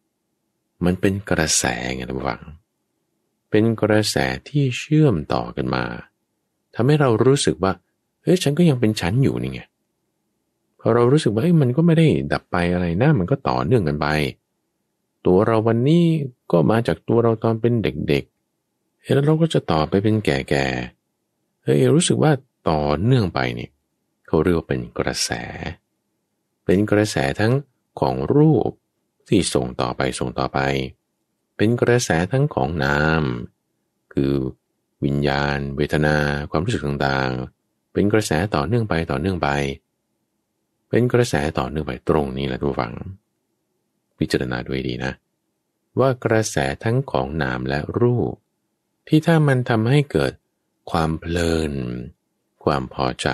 มันเป็นกระแสไงท่านผู้ฟัง เป็นกระแสที่เชื่อมต่อกันมาทำให้เรารู้สึกว่า เฮ้ยฉันก็ยังเป็นฉันอยู่นี่ไงพอเรารู้สึกว่าเอ้ยมันก็ไม่ได้ดับไปอะไรนะมันก็ต่อเนื่องกันไป ตัวเราวันนี้ก็มาจากตัวเราตอนเป็นเด็กเ็นแล้วเราก็จะต่อไปเป็นแก่ๆเฮ้ยรู้สึกว่าต่อเนื่องไปนี่ เขาเรียกว่าเป็นกระแส เป็นกระแสทั้งของรูปที่ส่งต่อไปส่งต่อไป เป็นกระแสทั้งของนาม คือวิญญาณ เวทนา ความรู้สึกต่างๆ เป็นกระแสต่อเนื่องไปต่อเนื่องไป เป็นกระแสต่อเนื่องไปตรงนี้แหละทุกฝัง พิจารณาด้วยดีนะ ว่ากระแสทั้งของนามและรูปที่ถ้ามันทำให้เกิดความเพลินความพอใจ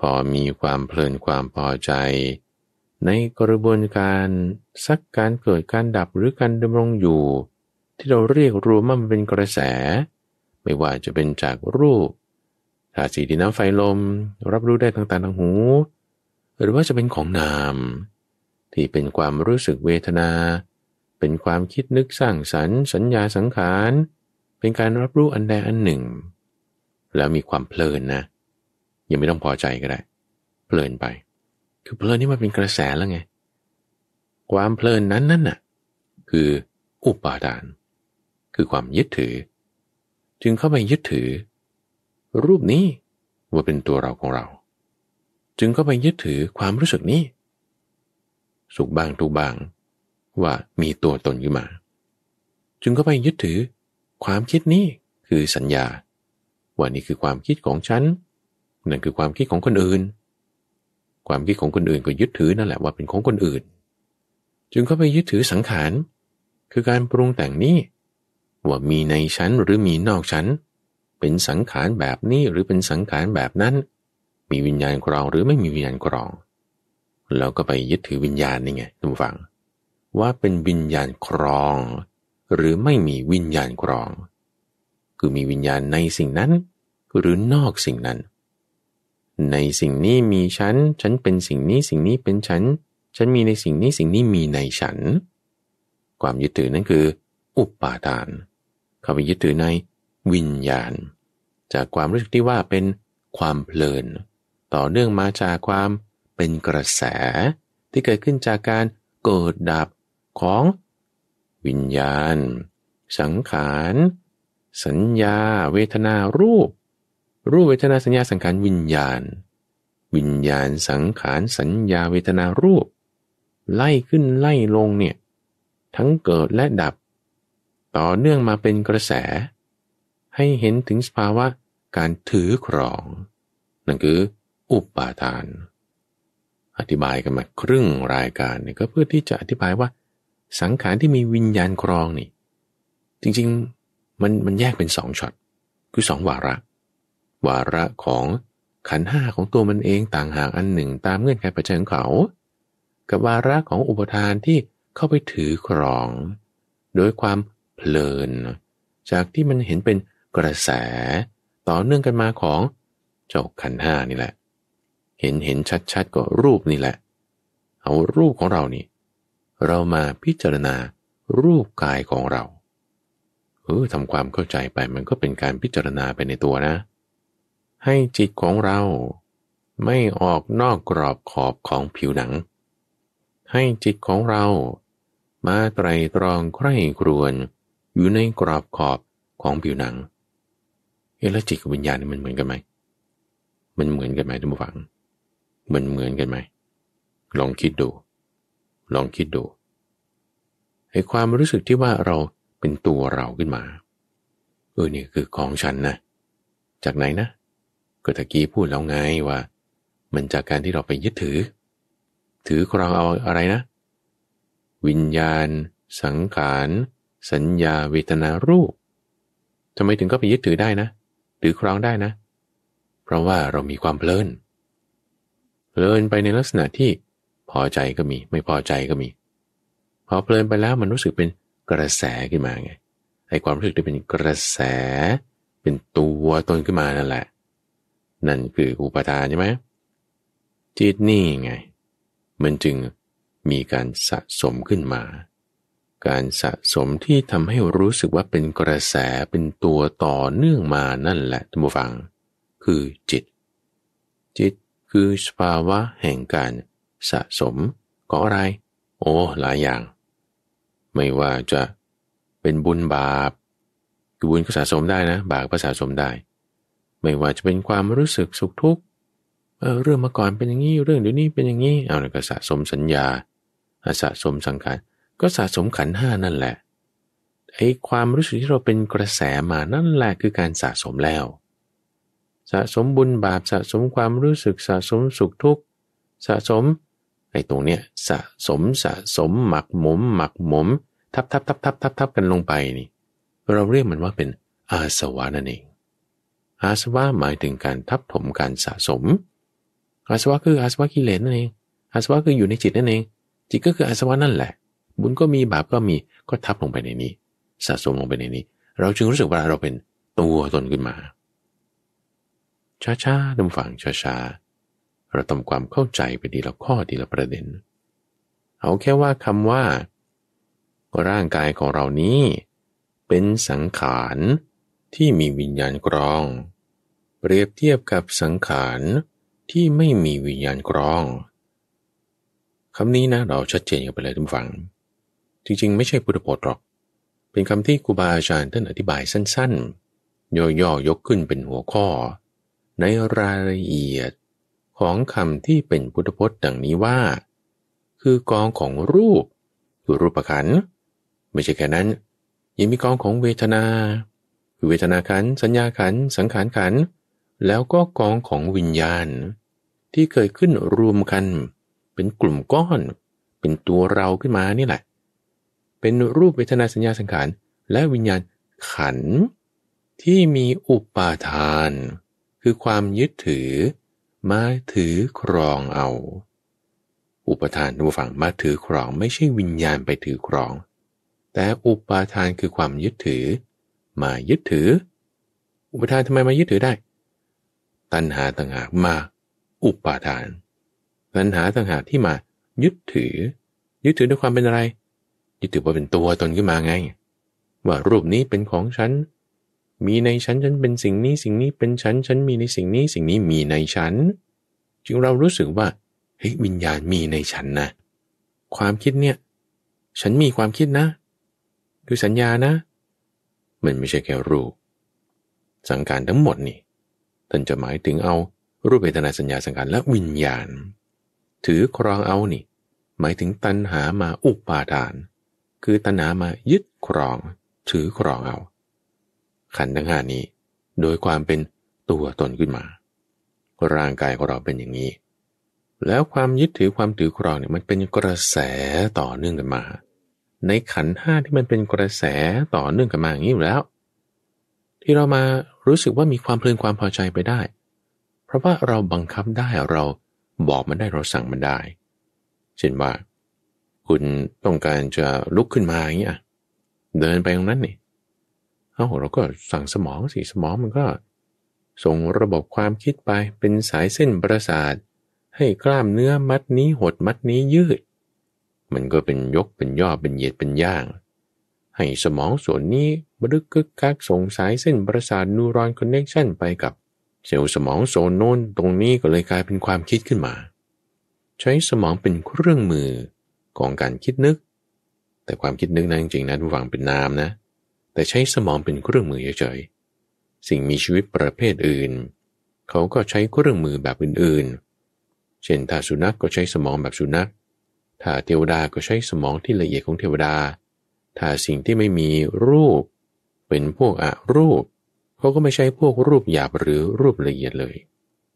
พอมีความเพลินความพอใจ ในกระบวนการ สักการเกิดการดับหรือการดำรงอยู่ ที่เราเรียกรวมมันเป็นกระแส ไม่ว่าจะเป็นจากรูปธาตุสีดินน้ำไฟลม รับรู้ได้ทางตาทางหู หรือว่าจะเป็นของนาม ที่เป็นความรู้สึกเวทนา เป็นความคิดนึก สร้างสรรค์สัญญาสังขารเป็นการรับรู้อันใดอันหนึ่งแล้วมีความเพลินนะ ยังไม่ต้องพอใจก็ได้เพลินไป คือเพลินนี่มันเป็นกระแสแล้วไงความเพลินนั้นนั่นน่ะคืออุปาทาน คือความยึดถือ จึงเข้าไปยึดถือ รูปนี้ว่าเป็นตัวเราของเรา จึงเข้าไปยึดถือความรู้สึกนี้ สุขบ้างทุกบ้างว่ามีตัวตนอยู่มา จึงเข้าไปยึดถือความคิดนี้คือสัญญาว่านี่คือความคิดของฉันนั่นคือความคิดของคนอื่น ความคิดของคนอื่น ก็ยึดถือนั่นแหละว่าเป็นของคนอื่น จึงเข้าไปยึดถือสังขารคือการปรุงแต่งนี้ ว่ามีในฉันหรือมีนอกฉันเป็นสังขารแบบนี้หรือเป็นสังขารแบบนั้น มีวิญญาณกรองหรือไม่มีวิญญาณกรองเราก็ไปยึดถือวิญญาณนี่ไงทุกฝังว่าเป็นวิญญาณครองหรือไม่มีวิญญาณกรอง คือมีวิญญาณในสิ่งนั้น หรือนอกสิ่งนั้น ในสิ่งนี้มีฉัน ฉันเป็นสิ่งนี้ สิ่งนี้เป็นฉัน ฉันมีในสิ่งนี้ สิ่งนี้มีในฉัน ความยึดถือนั้นคือ อุปาทานคำยึดถือในวิญญาณ จากความรู้สึกที่ว่าเป็นความเพลิน ต่อเนื่องมาจากความเป็นกระแส ที่เกิดขึ้นจากการเกิดดับของวิญญาณสังขาร สัญญาเวทนารูป รูปเวทนาสัญญาสังขารวิญญาณ วิญญาณสังขารสัญญาเวทนารูป ไล่ขึ้นไล่ลงเนี่ยทั้งเกิดและดับ ต่อเนื่องมาเป็นกระแส ให้เห็นถึงสภาวะการถือครอง นั่นคืออุปาทาน อธิบายกันมาครึ่งรายการเนี่ยก็เพื่อที่จะอธิบายว่าสังขารที่มีวิญญาณครองนี่ จริง ๆ มันมันแยกเป็นสองช็อตคือสองวาระวาระของขันห้าของตัวมันเองต่างหากอันหนึ่ง ตามเงื่อนไขปัจจัของเขา กับวาระของอุปทานที่เข้าไปถือครอง โดยความเพลิน จากที่มันเห็นเป็นกระแสต่อเนื่องกันมาของเจ้าขันห้านี่แหละ เห็นเห็นชัดๆก็รูปนี่แหละ เอารูปของเรานี่เรามาพิจารณารูปกายของเรา เออทำความเข้าใจไปมันก็เป็นการพิจารณาไปในตัวนะ ให้จิตของเรา ไม่ออกนอกกรอบขอบของผิวหนัง ให้จิตของเรา มาไตรตรองใคร่ครวญอยู่ในกรอบขอบของผิวหนัง เอแล้วจิตกับวิญญาณนี่มันเหมือนกันไหม มันเหมือนกันไหมทุกฝัง มันเหมือนกันไหมลองคิดดูลองคิดดูไอ้ความรู้สึกที่ว่าเราเป็นตัวเราขึ้นมาเออเนี่ยคือของฉันนะ จากไหนนะก็ตะกี้พูดแล้วไงว่ามันจากการที่เราไปยึดถือ ถือครองเอาอะไรนะ วิญญาณ สังขาร สัญญา เวทนารูปทำไมถึงก็ไปยึดถือได้นะถือครองได้นะ เพราะว่าเรามีความเพลินเพลินไปในลักษณะที่พอใจก็มีไม่พอใจก็มี พอเพลินไปแล้วมันรู้สึกเป็นกระแสขึ้นมาไงไอ้ความรู้สึกที่เป็นกระแสเป็นตัวตนขึ้นมานั่นแหละ นั่นคืออุปทานใช่ไหมจิตนี่ไงมันจึงมีการสะสมขึ้นมา การสะสมที่ทำให้รู้สึกว่าเป็นกระแสเป็นตัวต่อเนื่องมานั่นแหละท่านผู้ฟังคือจิตจิตคือสภาวะแห่งการสะสม ก็อะไร โอ้หลายอย่าง ไม่ว่าจะเป็นบุญบาปคือบุญก็สะสมได้นะ บาปก็สะสมได้ ไม่ว่าจะเป็นความรู้สึกสุขทุกข์เรื่องมาก่อนเป็นอย่างนี้เรื่องเดี๋ยวนี้เป็นอย่างนี้เอาแล้วก็สะสมสัญญา สะสมสังขารก็สะสมขันห้านั่นแหละไอ้ความรู้สึกที่เราเป็นกระแสมานั่นแหละคือการสะสมแล้ว สะสมบุญบาปสะสมความรู้สึกสะสมสุขทุกข์สะสมไอ้ตรงเนี้ยสะสมสะสมหมักหมมหมักหมมทับทับทับทับทับทับกันลงไปนี่ เราเรียกมันว่าเป็นอาสวะนั่นเอง อาสวะหมายถึงการทับถมการสะสมอาสวะคืออาสวะกิเลสนั่นเองอาสวะคืออยู่ในจิตนั่นเองจิตก็คืออาสวะนั่นแหละ บุญก็มีบาปก็มีก็ทับลงไปในนี้ สะสมลงไปในนี้ เราจึงรู้สึกว่าเราเป็นตัวตนขึ้นมาช้าๆดมฝังช้าๆเราทำความเข้าใจไปดีละข้อดีละประเด็น เอาแค่ว่าคำว่า ร่างกายของเรานี้ เป็นสังขาร ที่มีวิญญาณกรอง เปรียบเทียบกับสังขาร ที่ไม่มีวิญญาณกรองคำนี้นะเราชัดเจนกันไปเลยทุกฝัง จริงๆ ไม่ใช่พุทธพจน์หรอกเป็นคำที่ครูบาอาจารย์ท่านอธิบายสั้นๆ ย่อ ๆ ยกขึ้นเป็นหัวข้อ ในรายละเอียดของคำที่เป็นพุทธพจน์ดังนี้ว่า คือกองของรูปคือรูปขันไม่ใช่แค่นั้น ยังมีกองของเวทนาคือเวทนาขันสัญญาขัน สังขารขัน แล้วก็กองของวิญญาณ ที่เกิดขึ้นรวมกัน เป็นกลุ่มก้อน เป็นตัวเราขึ้นมานี่แหละ เป็นรูปเวทนาสัญญาสังขารและวิญญาณขัน ที่มีอุปาทาน คือความยึดถือมาถือครองเอา อุปทานทูฝั่งมาถือครองไม่ใช่วิญญาณไปถือครอง แต่อุปทานคือความยึดถือ มายึดถือ อุปทานทำไมมายึดถือได้ ตัณหาต่างหากมา อุปทานตัณหาต่างหากที่มายึดถือ ยึดถือด้วยความเป็นอะไร ยึดถือว่าเป็นตัวตนขึ้นมาไงว่ารูปนี้เป็นของฉันมีในฉันฉันเป็นสิ่งนี้สิ่งนี้เป็นฉันฉันมีในสิ่งนี้สิ่งนี้มีในฉัน จึงเรารู้สึกว่าเฮ้ยวิญญาณมีในฉันนะ ความคิดเนี่ย ฉันมีความคิดนะ คือสัญญานะ มันไม่ใช่แค่รูป สังการทั้งหมดนี่ท่านจะหมายถึงเอารูปเวทนาสัญญาสังการและวิญญาณ ถือครองเอานี่ หมายถึงตัณหามาอุปาทาน คือตัณหามายึดครอง ถือครองเอาขันทั้งห้านี้ โดยความเป็นตัวตนขึ้นมา ร่างกายของเราเป็นอย่างนี้แล้วความยึดถือความถือครองเนี่ยมันเป็นกระแสต่อเนื่องกันมา ในขันห้าที่มันเป็นกระแสต่อเนื่องกันมาอย่างนี้อยู่แล้ว ที่เรามารู้สึกว่ามีความเพลินความพอใจไปได้ เพราะว่าเราบังคับได้เราบอกมันได้เราสั่งมันได้เช่นว่า คุณต้องการจะลุกขึ้นมาอย่างนี้เดินไปตรงนั้นนี่เอาเราก็สั่งสมองสิสมองมันก็ ส่งระบบความคิดไปเป็นสายเส้นประสาทให้กล้ามเนื้อมัดนี้หดมัดนี้ยืด มันก็เป็นยกเป็นย่อเป็นเหยียดเป็นย่าง ให้สมองส่วนนี้บรึกกึกกักส่งสายเส้นประสาทนูรอนคอนเนคชันไปกับ เซลล์สมองโซนโน้นตรงนี้ก็เลยกลายเป็นความคิดขึ้นมา ใช้สมองเป็นเครื่องมือของการคิดนึก แต่ความคิดนึกนั้นจริงๆนะทุกฝั่งเป็นนามนะเแต่ใช้สมองเป็นเครื่องมือเฉยๆ สิ่งมีชีวิตประเภทอื่นเขาก็ใช้เครื่องมือแบบอื่นๆ เช่นถ้าสุนัขกก็ใช้สมองแบบสุนัข ถ้าเทวดาก็ใช้สมองที่ละเอียดของเทวดา ถ้าสิ่งที่ไม่มีรูปเป็นพวกอะรูปเขาก็ไม่ใช้พวกรูปหยาบหรือรูปละเอียดเลย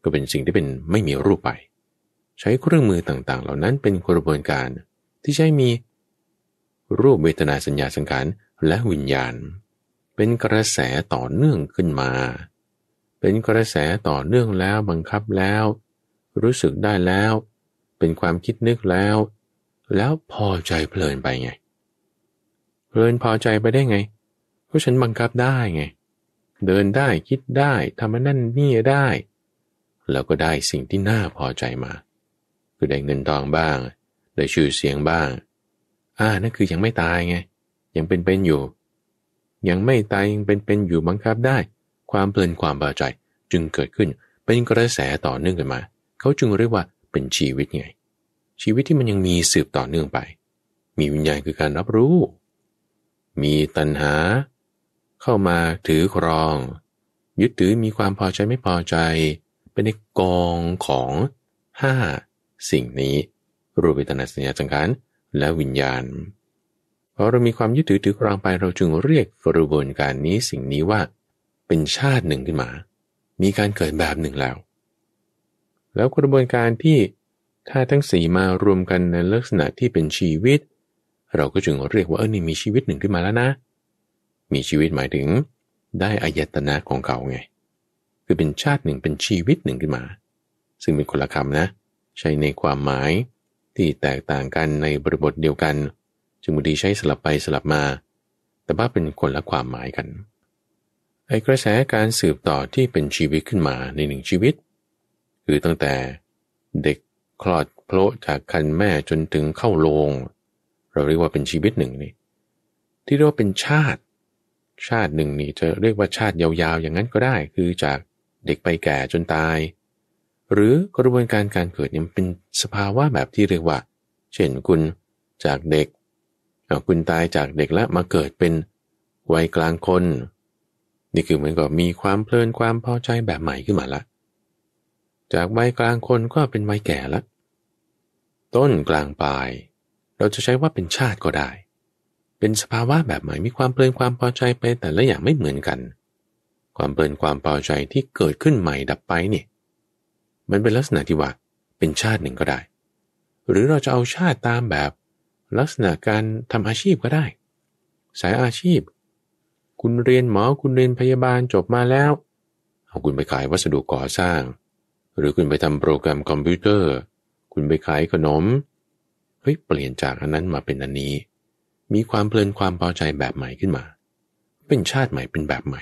ก็เป็นสิ่งที่เป็นไม่มีรูปไป ใช้เครื่องมือต่างๆ เหล่านั้นเป็นกระบวนการที่ใช้มี รูปเวทนาสัญญาสังขารและวิญญาณเป็นกระแสต่อเนื่องขึ้นมา เป็นกระแสต่อเนื่องแล้วบังคับแล้ว รู้สึกได้แล้ว เป็นความคิดนึกแล้ว แล้วพอใจเพลินไปไงเพลินพอใจไปได้ไงเพราะฉันบังคับได้ไง เดินได้คิดได้ทำนั่นนี่ได้แล้วก็ได้สิ่งที่น่าพอใจมาคือได้เงินทองบ้างได้ชื่อเสียงบ้าง อ่านั่นคือยังไม่ตายไงยังเป็นเป็นอยู่ ยังไม่ตาย ยังเป็นเป็นอยู่บังคับได้ ความเพลินความบอใจจึงเกิดขึ้น เป็นกระแสต่อเนื่องกันมา เขาจึงเรียกว่าเป็นชีวิตไง ชีวิตที่มันยังมีสืบต่อเนื่องไป มีวิญญาณคือการรับรู้ มีตัณหา เข้ามาถือครอง ยึดถือมีความพอใจไม่พอใจ เป็นในกองของห้าสิ่งนี้ รูปเวทนาสัญญาจังการ และวิญญาณพอเรามีความยึดถือถือครองไปเราจึงเรียกกระบวนการนี้สิ่งนี้ว่า เป็นชาติหนึ่งขึ้นมา มีการเกิดแบบหนึ่งแล้ว แล้วกระบวนการที่ถ้าทั้งสี่มารวมกันในลักษณะที่เป็นชีวิต เราก็จึงเรียกว่าเออนี่มีชีวิตหนึ่งขึ้นมาแล้วนะ มีชีวิตหมายถึงได้อายตนะของเขาไง คือเป็นชาติหนึ่งเป็นชีวิตหนึ่งขึ้นมา ซึ่งเป็นคนละคำนะ ใช้ในความหมายที่แตกต่างกันในบริบทเดียวกันเจึงบางทีใช้สลับไปสลับมา แต่ว่าเป็นคนละความหมายกัน ไอกระแสการสืบต่อที่เป็นชีวิตขึ้นมาในหนึ่งชีวิต คือตั้งแต่เด็กคลอดโผล่จากคันแม่จนถึงเข้าโรงเราเรียกว่าเป็นชีวิตหนึ่งนี่ ที่เรียกว่าเป็นชาติ ชาติหนึ่งนี่จะเรียกว่าชาติยาวๆ อย่างนั้นก็ได้ คือจากเด็กไปแก่จนตาย หรือกระบวนการการเกิดเนี่ยัเป็นสภาวะแบบที่เรียกว่า เช่นคุณจากเด็กาคุณตายจากเด็กและมาเกิดเป็นวัยกลางคน นี่คือเหมือนกับมีความเพลินความพอใจแบบใหม่ขึ้นมาละ จากวัยกลางคนก็เป็นวัยแก่ละ ต้นกลางปลาย เราจะใช้ว่าเป็นชาติก็ได้ เป็นสภาวะแบบใหม่มีความเพลินความพอใจไป แต่ละอย่างไม่เหมือนกัน ความเพลินความพอใจที่เกิดขึ้นใหม่ดับไปนี่มันเป็นลักษณะที่ว่าเป็นชาติหนึ่งก็ได้ หรือเราจะเอาชาติตามแบบลักษณะการทำอาชีพก็ได้ สายอาชีพ คุณเรียนหมอคุณเรียนพยาบาลจบมาแล้ว เอาคุณไปขายวัสดุก่อสร้าง หรือคุณไปทำโปรแกรมคอมพิวเตอร์ คุณไปขายขนมเฮ้ยเปลี่ยนจากอันนั้นมาเป็นอันนี้ มีความเพลินความพอใจแบบใหม่ขึ้นมา เป็นชาติใหม่เป็นแบบใหม่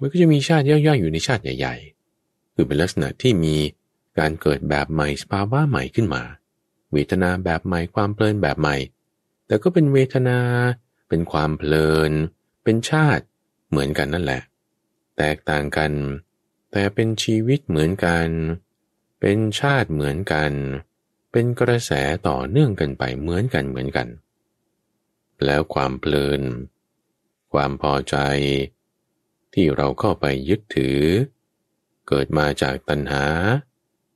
มันก็จะมีชาติย่อยๆ อยู่ในชาติใหญ่ ๆ คือเป็นลักษณะที่มีการเกิดแบบใหม่สภาวะใหม่ขึ้นมาวทนาแบบใหม่ความเพลินแบบใหม่ แต่ก็เป็นเวทนาเป็นความเพลินเป็นชาติเหมือนกันนั่นแหละ แตกต่างกัน แต่เป็นชีวิตเหมือนกัน เป็นชาติเหมือนกัน เป็นกระแสต่อเนื่องกันไปเหมือนกันเหมือนกัน แล้วความเพลินความพอใจที่เราเข้าไปยึดถือ เกิดมาจากตัณหา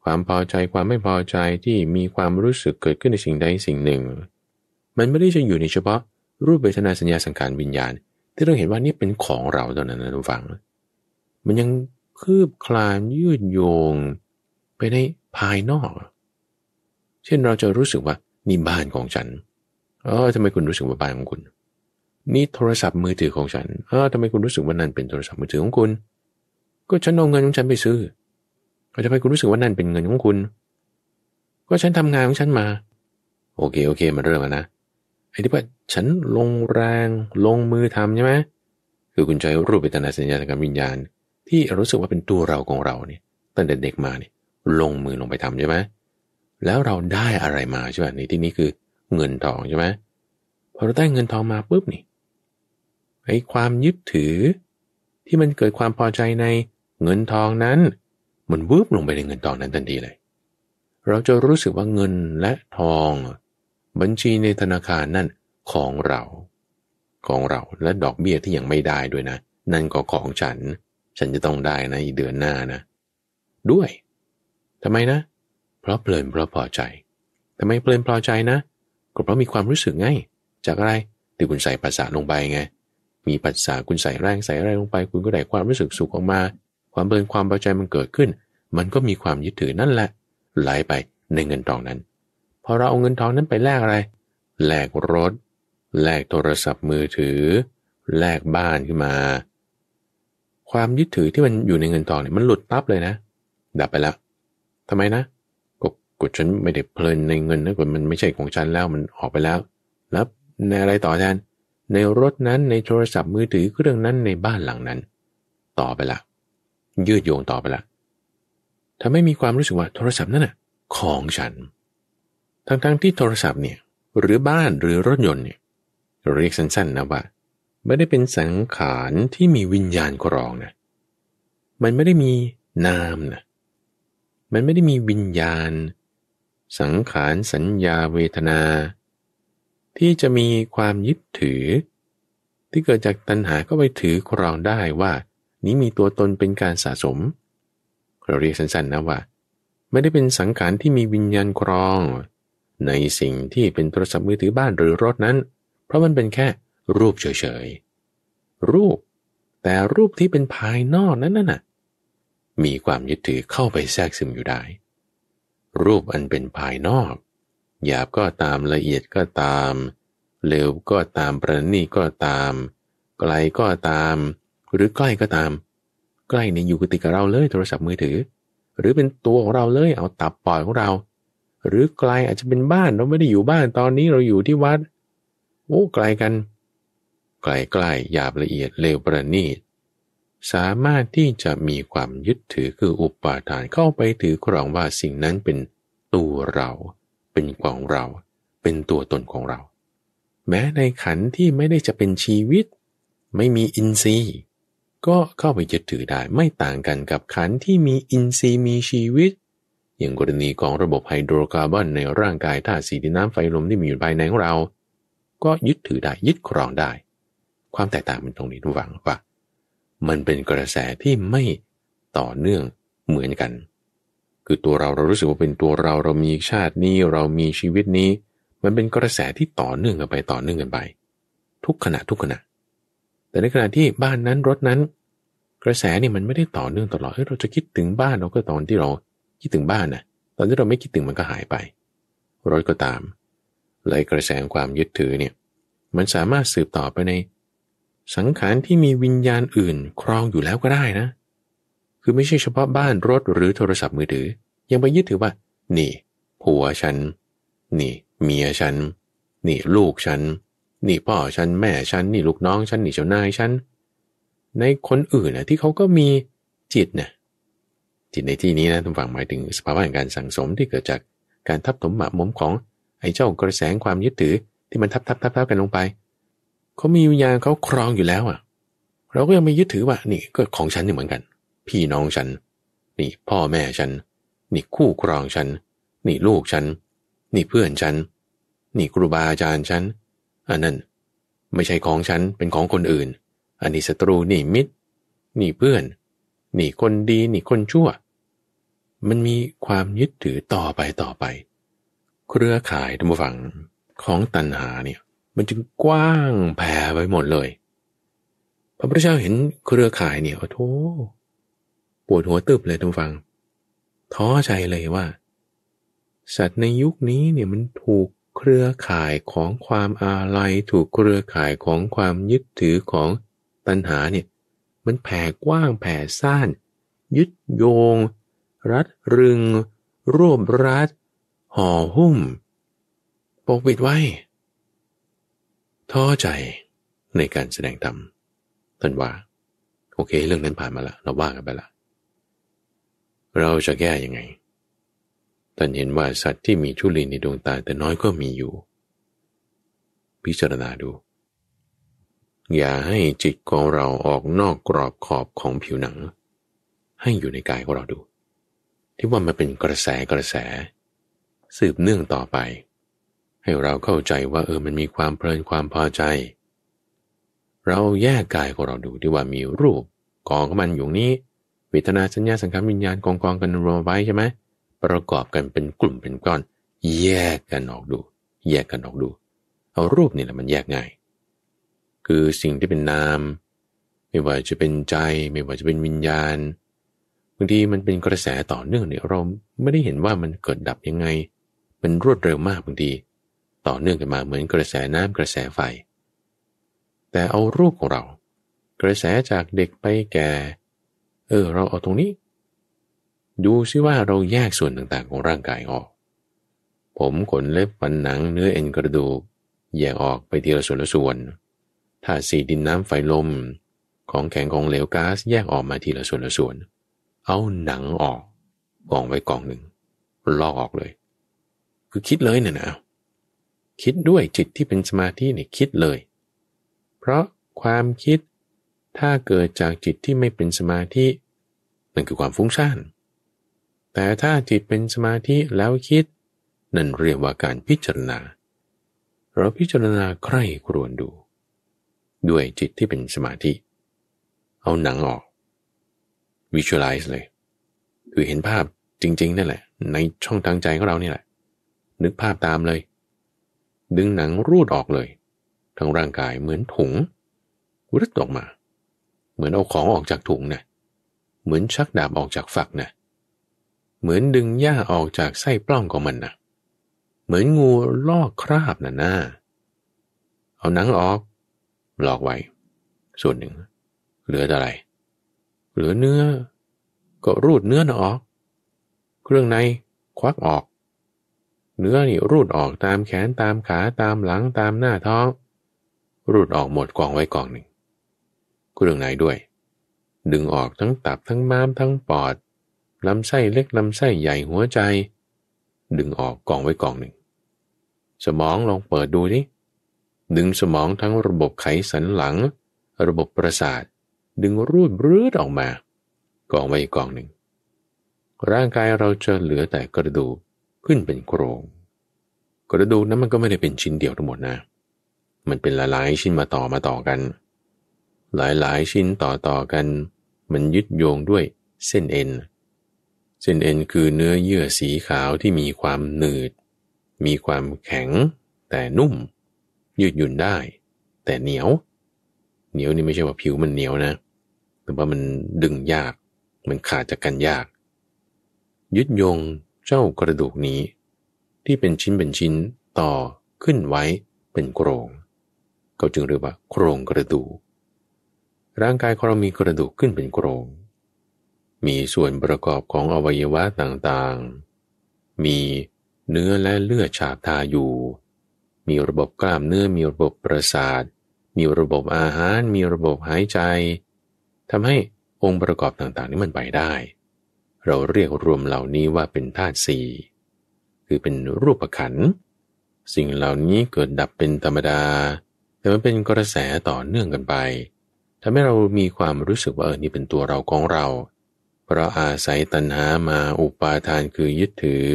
ความพอใจความไม่พอใจที่มีความรู้สึกเกิดขึ้นในสิ่งใดสิ่งหนึ่ง มันไม่ได้จะอยู่ในเฉพาะรูปเวทนาสัญญาสังขารวิญญาณ ที่เราเห็นว่านี่เป็นของเราตอนนั้นนะทุกฝัง มันยังคืบคลานยืดโยง ไปในภายนอก เช่นเราจะรู้สึกว่านี่บ้านของฉัน เออทำไมคุณรู้สึกว่าบ้านของคุณ นี่โทรศัพท์มือถือของฉัน เออทำไมคุณรู้สึกว่านั่นเป็นโทรศัพท์มือถือของคุณ ก็ฉันเอาเงินของฉันไปซื้อก็จะให้คุณรู้สึกว่านั่นเป็นเงินของคุณ ก็ฉันทำงานของฉันมา โอเคโอเคมันเริ่มแล้วนะ ไอ้ที่ว่าฉันลงแรงลงมือทำใช่ไหมคือคุณใช้รูปเป็นาสัญญาสังขารวิญญาณ ที่รู้สึกว่าเป็นตัวเราของเราเนี่ย ตั้งแต่เด็กมาเนี่ย ลงมือลงไปทำใช่ไหมแล้วเราได้อะไรมาใช่ไหมในที่นี้คือเงินทองใช่ไหมพอเราได้เงินทองมาปุ๊บนี่ ไอ้ความยึดถือ ที่มันเกิดความพอใจในเงินทองนั้นมันวืบลงไปในเงินทองนั้นทันทีเลย เราจะรู้สึกว่าเงินและทอง บัญชีในธนาคารนั่นของเรา ของเราและดอกเบี้ยที่ยังไม่ได้ด้วยนะ นั่นก็ของฉัน ฉันจะต้องได้นะอีเดือนหน้านะ ด้วยทำไมนะ เพราะเพลินเพราะพอใจทำไมเพลินพอใจนะ ก็เพราะมีความรู้สึกไง จากอะไรที่คุณใส่ภาษาลงไปไงมีภาษาคุณใส่แรงใส่อะไรลงไป คุณก็ได้ความรู้สึกสุขออกมาความเบื่อความพอใจมันเกิดขึ้น มันก็มีความยึดถือนั่นแหละไหลไปในเงินทองนั้น พอเราเอาเงินทองนั้นไปแลกอะไร แลกรถ แลกโทรศัพท์มือถือ แลกบ้านขึ้นมา ความยึดถือที่มันอยู่ในเงินทองเนี่ยมันหลุดปั๊บเลยนะ ดับไปแล้วทำไมนะก็กดฉันไม่ได้เพลินในเงินนะกดมันไม่ใช่ของฉันแล้วมันออกไปแล้ว แล้วในอะไรต่อแทนในรถนั้นในโทรศัพท์มือถือเครื่องนั้นในบ้านหลังนั้น ต่อไปละยืดโยงต่อไปละทำให้มีความรู้สึกว่าโทรศัพท์นั่นน่ะ ของฉันทั้งๆทที่โทรศัพท์เนี่ยหรือบ้านหรือรถยนต์เนี่ยเรียกสั้นๆนะว่า ไม่ได้เป็นสังขารที่มีวิญญาณครองนะมันไม่ได้มีนามนะมันไม่ได้มีวิญญาณ สังขารสัญญาเวทนา ที่จะมีความยึดถือ ที่เกิดจากตัณหาก็ไปถือครองได้ว่านี้มีตัวตนเป็นการสะสม เราเรียกสั้นๆ นะว่า ไม่ได้เป็นสังขารที่มีวิญญาณครอง ในสิ่งที่เป็นโทรศัพท์มือถือบ้านหรือรถนั้น เพราะมันเป็นแค่รูปเฉยๆรูป แต่รูปที่เป็นภายนอกนั้นน่ะมีความยึดถือเข้าไปแทรกซึมอยู่ได้ รูปอันเป็นภายนอกหยาบก็ตามละเอียดก็ตามเร็วก็ตามประณีก็ตาม ไกลก็ตามหรือใกล้ก็ตาม ใกล้เนี่ยอยู่ติดกับเราเลยโทรศัพท์มือถือ หรือเป็นตัวของเราเลยเอาตับปล่อยของเรา หรือไกลอาจจะเป็นบ้านเราไม่ได้อยู่บ้านตอนนี้เราอยู่ที่วัด โอ้ไกลกันไกลใกล้หยาบละเอียดเลวประณีต สามารถที่จะมีความยึดถือคืออุปาทานเข้าไปถือครองว่าสิ่งนั้นเป็นตัวเรา เป็นของเรา เป็นตัวตนของเรา แม้ในขันที่ไม่ได้จะเป็นชีวิต ไม่มีอินทรีย์ก็เข้าไปยึดถือได้ไม่ต่างกันกับขันที่มีอินทรีย์มีชีวิต อย่างกรณีของระบบไฮโดรคาร์บอนในร่างกายธาตุสีดินน้ำไฟลมที่มีอยู่ภายในของเรา ก็ยึดถือได้ยึดครองได้ ความแตกต่างมันตรงนี้ทุกฝังว่ามันเป็นกระแสที่ไม่ต่อเนื่องเหมือนกัน คือตัวเราเรารู้สึกว่าเป็นตัวเราเรามีชาตินี้เรามีชีวิตนี้ มันเป็นกระแสที่ต่อเนื่องกันไปต่อเนื่องกันไป ทุกขณะทุกขณะแต่ในขณะที่บ้านนั้นรถนั้น กระแสนี่มันไม่ได้ต่อเนื่องตลอดเฮ้ยเราจะคิดถึงบ้านเราก็ตอนที่เราคิดถึงบ้านนะตอนที่เราไม่คิดถึงมันก็หายไป รถก็ตามเลยกระแสความยึดถือเนี่ย มันสามารถสืบต่อไปใน สังขารที่มีวิญญาณอื่นครองอยู่แล้วก็ได้นะ คือไม่ใช่เฉพาะบ้านรถหรือโทรศัพท์มือถือ ยังไปยึดถือว่า นี่ผัวฉัน นี่ เมียฉัน นี่ ลูกฉันนี่พ่อฉัน แม่ฉัน นี่ลูกน้องฉันนี่เจ้านายฉันในคนอื่นนะที่เขาก็มีจิตนะจิตในที่นี้นะทุกฝั่งหมายถึงสภาวะแห่งการสังสมที่เกิดจากการทับถมหมักมมของไอ้เจ้ากระแสความยึดถือที่มันทับทับทับทับกันลงไปเขามีวิญญาณเขาครองอยู่แล้วอ่ะเราก็ยังไม่ยึดถือว่านี่ก็ของฉันนี่เหมือนกัน พี่น้องฉัน นี่พ่อแม่ฉัน นี่คู่ครองฉัน นี่ลูกฉัน นี่เพื่อนฉัน นี่ครูบาอาจารย์ฉันอันนั้นไม่ใช่ของฉันเป็นของคนอื่นอันนี้ศัตรู นี่มิตรนี่เพื่อน นี่คนดี นี่คนชั่ว มันมีความยึดถือต่อไปต่อไป เครือข่ายทรรมฝังของตัณหาเนี่ย มันจึงกว้างแผ่ไปหมดเลย พระพุทธเจ้าเห็นเครือข่ายเนี่ยโอ้โหปวดหัวตึบเลยทุกฟัง ท้อใจเลยว่า สัตว์ในยุคนี้เนี่ยมันถูกเครือข่ายของความอาลัยถูกเครือข่ายของความยึดถือของตัณหาเนี่ยมันแผ่กว้างแผ่ซ่าน ยึดโยง รัดรึงรวบรัดห่อหุ้ม ปกปิดไว้ท้อใจในการแสดงธรรมท่านว่า โอเคเรื่องนั้นผ่านมาละเราว่ากันไปละเราจะแก้ยังไงท่านเห็นว่าสัตว์ที่มีชุลีในดวงตาแต่น้อยก็มีอยู่ พิจารณาดู อย่าให้จิตของเราออกนอกกรอบขอบของผิวหนัง ให้อยู่ในกายของเราดูที่ว่ามันเป็นกระแสกระแส สืบเนื่องต่อไป ให้เราเข้าใจว่าเออมันมีความเพลินความพอใจ เราแยกกายของเราดูที่ว่ามีรูป กองของมันอยู่นี้เวทนาสัญญาสังขารวิญญาณกองกองกันรวมไว้ใช่ไหมประกอบกันเป็นกลุ่มเป็นก้อน แยกกันออกดู แยกกันออกดู เอารูปนี่แหละมันแยกง่าย คือสิ่งที่เป็นนามไม่ว่าจะเป็นใจ ไม่ว่าจะเป็นวิญญาณบางทีมันเป็นกระแสต่อเนื่องเนี่ยเราไม่ได้เห็นว่ามันเกิดดับยังไง มันรวดเร็วมากบางที ต่อเนื่องกันมาเหมือนกระแสน้ำกระแสไฟ แต่เอารูปของเรา กระแสจากเด็กไปแก่ เออ เราเอาตรงนี้ดูซิว่าเราแยกส่วนต่างๆของร่างกายออก ผมขนเล็บฟันหนังเนื้อเอ็นกระดูก แยกออกไปทีละส่วนละส่วนธาตุสีดินน้ำไฟลม ของแข็งของเหลวก๊าซแยกออกมาทีละส่วนละส่วนเอาหนังออกกองไว้กองหนึ่งลอกออกเลย คือคิดเลยเนี่ยนะคิดด้วยจิตที่เป็นสมาธิเนี่ยคิดเลย เพราะความคิดถ้าเกิดจากจิตที่ไม่เป็นสมาธิ นั่นคือความฟุ้งซ่านแต่ถ้าจิตเป็นสมาธิแล้วคิด นั่นเรียกว่าการพิจารณา เราพิจารณาใคร่ครวญดู ด้วยจิตที่เป็นสมาธิ เอาหนังออก visualize เลยคือเห็นภาพจริงๆนั่นแหละ ในช่องทางใจของเรานี่แหละ นึกภาพตามเลย ดึงหนังรูดออกเลยทั้งร่างกายเหมือนถุงรุดออกมา เหมือนเอาของออกจากถุงนะเหมือนชักดาบออกจากฝักนะ่ะเหมือนดึงหญ้าออกจากไส้ปล้องของมันนะเหมือนงูลอกคราบน่ะหนะเอาหนังออกหลอกไว้ ส่วนหนึ่ง เหลืออะไร เหลือเนื้อ ก็รูดเนื้อนะออก เครื่องในควักออก เนื้อนี่รูดออกตามแขนตามขาตามหลังตามหน้าท้อง รูดออกหมดกองไว้กองหนึ่ง เครื่องในด้วย ดึงออกทั้งตับทั้งม้ามทั้งปอดลำไส้ เล็กลำไส้ ใหญ่หัวใจ ดึงออกกองไว้กองหนึ่ง สมองลองเปิดดูนี่ดึงสมองทั้งระบบไขสันหลัง ระบบประสาท ดึงรูดรืดออกมากองไว้กองหนึ่ง ร่างกายเราจะเหลือแต่กระดูกขึ้นเป็นโครง กระดูกนั้นมันก็ไม่ได้เป็นชิ้นเดียวทั้งหมดนะมันเป็นหลายๆชิ้นมาต่อมาต่อกัน หลายๆชิ้นต่อต่อกัน มันยึดโยงด้วยเส้นเอ็นเส้นเอ็นคือเนื้อเยื่อสีขาวที่มีความหนืด มีความแข็ง แต่นุ่มยืดหยุ่นได้ แต่เหนียว เหนียวนี่ไม่ใช่ว่าผิวมันเหนียวนะ แต่ว่ามันดึงยาก มันขาดจากกันยาก ยึดโยงเจ้ากระดูกนี้ ที่เป็นชิ้นเป็นชิ้นต่อขึ้นไว้เป็นโครงเขาจึงเรียกว่า โครงกระดูก ร่างกายของเรามีกระดูกขึ้นเป็นโครงมีส่วนประกอบของอวัยวะต่าง ๆ มีเนื้อและเลือดฉาบทาอยู่ มีระบบกล้ามเนื้อ มีระบบประสาท มีระบบอาหาร มีระบบหายใจ ทำให้องค์ประกอบต่างๆ นี้มันไปได้ เราเรียกรวมเหล่านี้ว่าเป็นธาตุสี่ คือเป็นรูปขัน สิ่งเหล่านี้เกิดดับเป็นธรรมดา แต่มันเป็นกระแสต่อเนื่องกันไปทำให้เรามีความรู้สึกว่าเออนี่เป็นตัวเราของเราเพราะอาศัยตัณหามาอุปาทานคือยึดถือ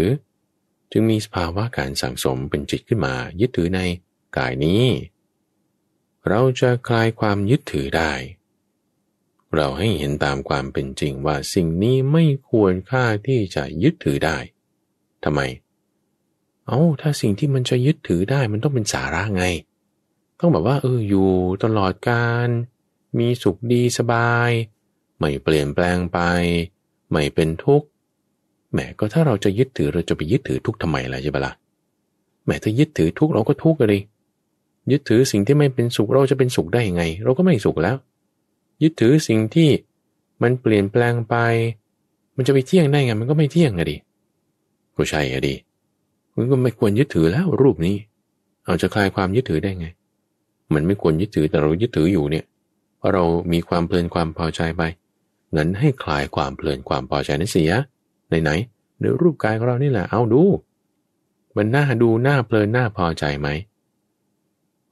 จึงมีสภาวะการสังสมเป็นจิตขึ้นมายึดถือในกายนี้ เราจะคลายความยึดถือได้ เราให้เห็นตามความเป็นจริงว่าสิ่งนี้ไม่ควรค่าที่จะยึดถือได้ทำไม เอา้าถ้าสิ่งที่มันจะยึดถือได้มันต้องเป็นสาระไง ต้องแบบว่าเอออยู่ตลอดการ มีสุขดีสบายไม่เปลี่ยนแปลงไป ไม่เป็นทุกข์แหมก็ถ้าเราจะยึดถือเราจะไปยึดถือทุกข์ทำไมล่ะใช่ปะละ่ะแหมถ้ายึดถือทุกข์เราก็ทุกข์เลยยึดถือสิ่งที่ไม่เป็นสุขเราจะเป็นสุขได้ยังไง เราก็ไม่สุขแล้ว ยึดถือสิ่งที่มันเปลี่ยนแปลงไป มันจะไปเที่ยงได้ไงมันก็ไม่เที่ยงอะดิก็ใช่อะดิมันก็ไม่ควรยึดถือแล้วรูปนี้เอาจะคลายความยึดถือได้ไง มันไม่ควรยึดถือแต่เรายึดถืออยู่เนี่ยเพราะเรามีความเพลินความพอใจไปนั้นให้คลายความเพลินความพอใจนั้นเสียไหนไหนในรูปกายของเรานี่แหละเอาดู มันน่าดูน่าเพลินน่าพอใจไหม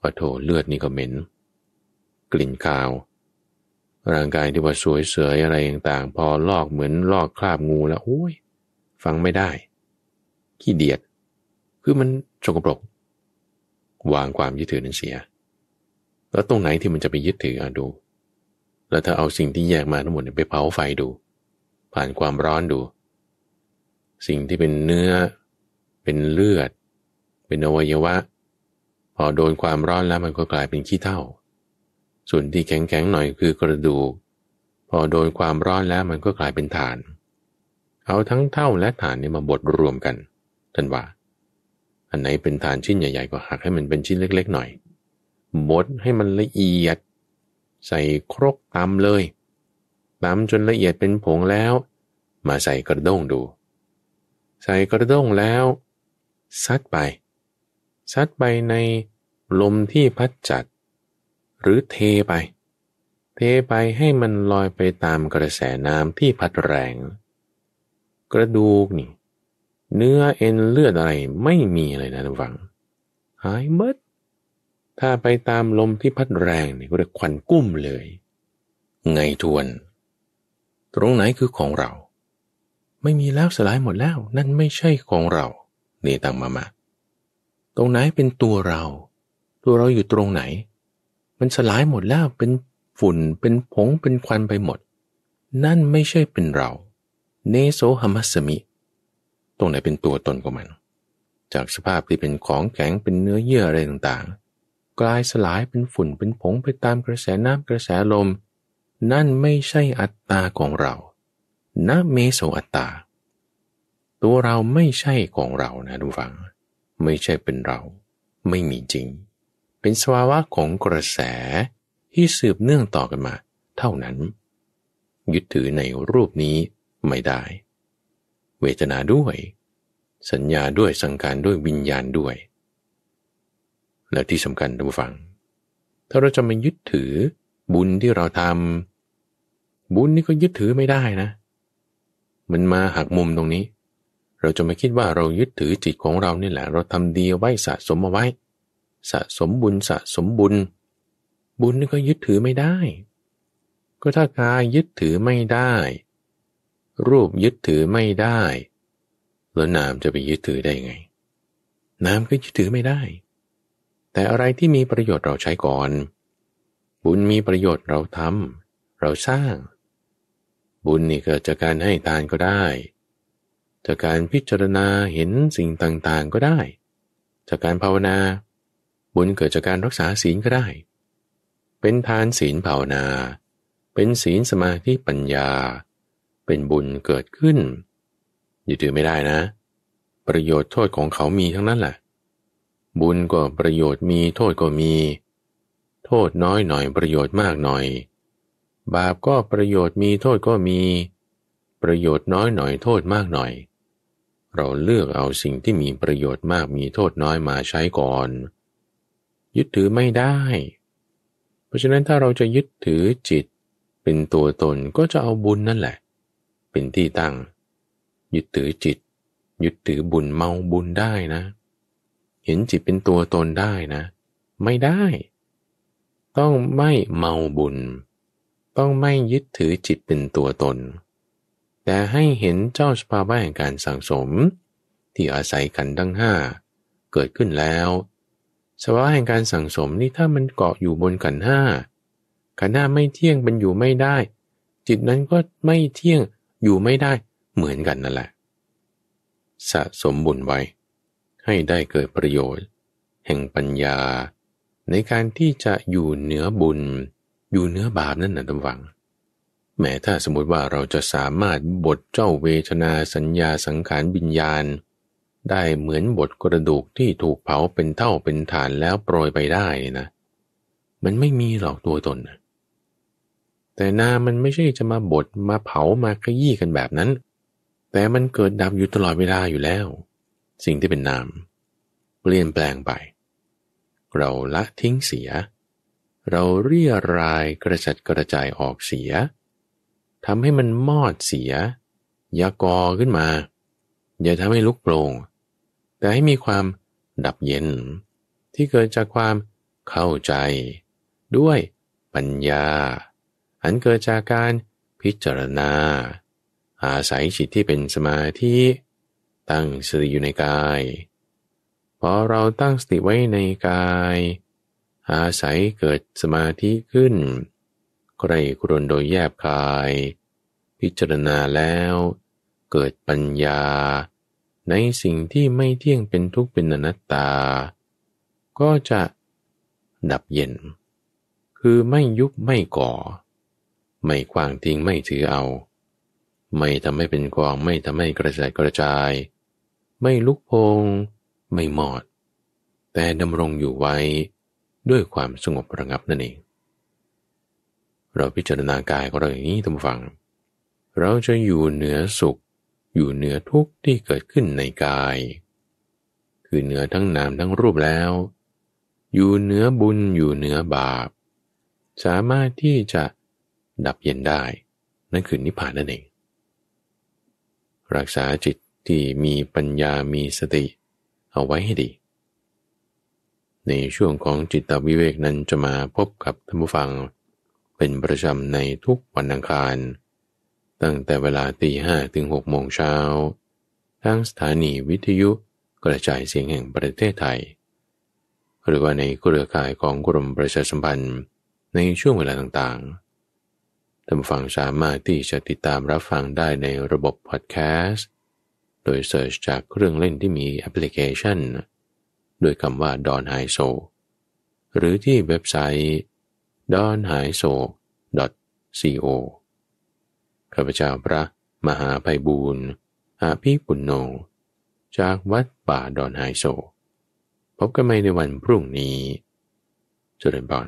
ปะโถเลือดนี่ก็เหม็น กลิ่นคาว ร่างกายที่ว่าสวยเสยอะไรต่างๆ พอลอกเหมือนลอกคราบงูแล้วโอ้ยฟังไม่ได้ ขี้เดียด คือมันชกปรกวางความยึดถือนั้นเสีย แล้วตรงไหนที่มันจะไปยึดถืออ่ะดูแล้วถ้าเอาสิ่งที่แยกมาทั้งหมดไปเผาไฟดู ผ่านความร้อนดู สิ่งที่เป็นเนื้อเป็นเลือด เป็นอวัยวะ พอโดนความร้อนแล้วมันก็กลายเป็นขี้เถ้าส่วนที่แข็งๆหน่อยคือกระดูก พอโดนความร้อนแล้วมันก็กลายเป็นฐาน เอาทั้งเท่าและฐานนี้มาบดรวมกันท่านว่า อันไหนเป็นฐานชิ้นใหญ่ ๆก็หักให้มันเป็นชิ้นเล็ก ๆ หน่อยบดให้มันละเอียดใส่ครกตำเลยตำจนละเอียดเป็นผงแล้ว มาใส่กระด้งดู ใส่กระด้งแล้วซัดไปซัดไปในลมที่พัดจัด หรือเทไป เทไปให้มันลอยไปตามกระแสน้ำที่พัดแรง กระดูกนี่เนื้อเอ็นเลือดอะไรไม่มีเลยนะวัง หายเบิดถ้าไปตามลมที่พัดแรงเนี่ยก็เรียกควันกุ้มเลย ไงทวน ตรงไหนคือของเรา ไม่มีแล้วสลายหมดแล้ว นั่นไม่ใช่ของเราเนี่ตัางมามา ตรงไหนเป็นตัวเรา ตัวเราอยู่ตรงไหน มันสลายหมดแล้วเป็นฝุ่น เป็นผงเป็นควันไปหมด นั่นไม่ใช่เป็นเรา เนโซหามัสมิ ตรงไหนเป็นตัวตนของมัน จากสภาพที่เป็นของแข็งเป็นเนื้อเยื่ออะไรต่างๆกลายสลายเป็นฝุ่นเป็นผงไปตามกระแสน้ำกระแสลม นั่นไม่ใช่อัตตาของเรานะเมโสอัตตา ตัวเราไม่ใช่ของเรานะทุกฝัง ไม่ใช่เป็นเรา ไม่มีจริง เป็นสภาวะของกระแสที่สืบเนื่องต่อกันมาเท่านั้น ยึดถือในรูปนี้ไม่ได้ เวทนาด้วย สัญญาด้วยสังการด้วยวิญญาณด้วยและที่สำคัญท่านผู้ฟัง ถ้าเราจะมายึดถือ บุญที่เราทำบุญนี่ก็ยึดถือไม่ได้นะ มันมาหักมุมตรงนี้ เราจะไม่คิดว่าเรายึดถือจิตของเรานี่แหละ เราทำดีไว้สะสมเอาไว้ สะสมบุญสะสมบุญ บุญนี่ก็ยึดถือไม่ได้ ก็ถ้ากายยึดถือไม่ได้ รูปยึดถือไม่ได้แล้วนามจะไปยึดถือได้ไงนามก็ยึดถือไม่ได้แต่อะไรที่มีประโยชน์เราใช้ก่อน บุญมีประโยชน์เราทำ เราสร้าง บุญนี่เกิดจากการให้ทานก็ได้ จากการพิจารณาเห็นสิ่งต่างๆก็ได้ จากการภาวนา บุญเกิดจากการรักษาศีลก็ได้ เป็นทานศีลภาวนา เป็นศีลสมาธิปัญญา เป็นบุญเกิดขึ้น อย่าถือไม่ได้นะ ประโยชน์โทษของเขามีทั้งนั้นแหละบุญก็ประโยชน์มีโทษก็มี โทษน้อยหน่อยประโยชน์มากหน่อย บาปก็ประโยชน์มีโทษก็มี ประโยชน์น้อยหน่อยโทษมากหน่อย เราเลือกเอาสิ่งที่มีประโยชน์มากมีโทษน้อยมาใช้ก่อน ยึดถือไม่ได้ เพราะฉะนั้นถ้าเราจะยึดถือจิต เป็นตัวตนก็จะเอาบุญนั่นแหละ เป็นที่ตั้ง ยึดถือจิต ยึดถือบุญเมาบุญได้นะเเห็นจิตเป็นตัวตนได้นะไม่ได้ ต้องไม่เมาบุญ ต้องไม่ยึดถือจิตเป็นตัวตน แต่ให้เห็นเจ้าสภาวะแห่งการสังสม ที่อาศัยกันทั้งห้า เกิดขึ้นแล้วสภาวะแห่งการสังสมนี่ถ้ามันเกาะอยู่บนกันห้าขันห้าไม่เที่ยงมันอยู่ไม่ได้ จิตนั้นก็ไม่เที่ยงอยู่ไม่ได้ เหมือนกันนั่นแหละ สะสมบุญไว้ให้ได้เกิดประโยชน์ แห่งปัญญา ในการที่จะอยู่เหนือบุญ อยู่เหนือบาปนั่นนะตำหวัง แม้ถ้าสมมติว่าเราจะสามารถบทเจ้าเวทนาสัญญาสังขารวิญญาณ ได้เหมือนบทกระดูกที่ถูกเผาเป็นเท่าเป็นฐานแล้วโปรยไปได้นะ มันไม่มีหรอกตัวตนแต่นามันไม่ใช่จะมาบดมาเผามาขยี้กันแบบนั้น แต่มันเกิดดับอยู่ตลอดเวลาอยู่แล้วสิ่งที่เป็นนามเปลี่ยนแปลงไป เราละทิ้งเสีย เราเรียรายกระจัดกระจายออกเสียทำให้มันมอดเสีย อย่ากอขึ้นมา อย่าทำให้ลุกโปรงแต่ให้มีความดับเย็น ที่เกิดจากความเข้าใจ ด้วยปัญญา อันเกิดจากการพิจารณา อาศัยจิตที่เป็นสมาธิตั้งสติอยู่ในกาย พอเราตั้งสติไว้ในกาย อาศัยเกิดสมาธิขึ้นใครกรุนโดยแยบกาย พิจารณาแล้ว เกิดปัญญา ในสิ่งที่ไม่เที่ยงเป็นทุกข์เป็นอนัตตา ก็จะดับเย็น คือไม่ยุบไม่ก่อ ไม่กวางทิ้งไม่ถือเอา ไม่ทำให้เป็นกองไม่ทำให้กระจายกระจายไม่ลุกโพงไม่หมอดแต่ดำรงอยู่ไว้ด้วยความสงบระงับนั่นเอง เราพิจารณากายของเราอย่างนี้ท่านฟัง เราจะอยู่เหนือสุข อยู่เหนือทุกข์ที่เกิดขึ้นในกาย คือเหนือทั้งนามทั้งรูปแล้ว อยู่เหนือบุญอยู่เหนือบาป สามารถที่จะดับเย็นได้ นั่นคือนิพพานนั่นเอง รักษาจิตที่มีปัญญามีสติเอาไว้ให้ดี ในช่วงของจิตวิเวกนั้นจะมาพบกับท่านผู้ฟัง เป็นประจำในทุกวันอังคาร ตั้งแต่เวลาตีห้ถึงหกโมงเช้าทางสถานีวิทยุกระจายเสียงแห่งประเทศไทย หรือว่าในเครือข่ายของกรมประชาสัมพันธ์ในช่วงเวลาต่างๆท่านฟังสามารถที่จะติดตามรับฟังได้ในระบบพอดแคสตโดยเสิร์ชจากเครื่องเล่นที่มีแอปพลิเคชันโดยคำว่าดอนไฮโซหรือที่เว็บไซต์ d o n h i s o c o ข้าพเจ้าพระมหาไพบูรณ์อาภิปุณโญจากวัดป่า ดอนไฮโซ พบกันใหม่ในวันพรุ่งนี้เจริญบอน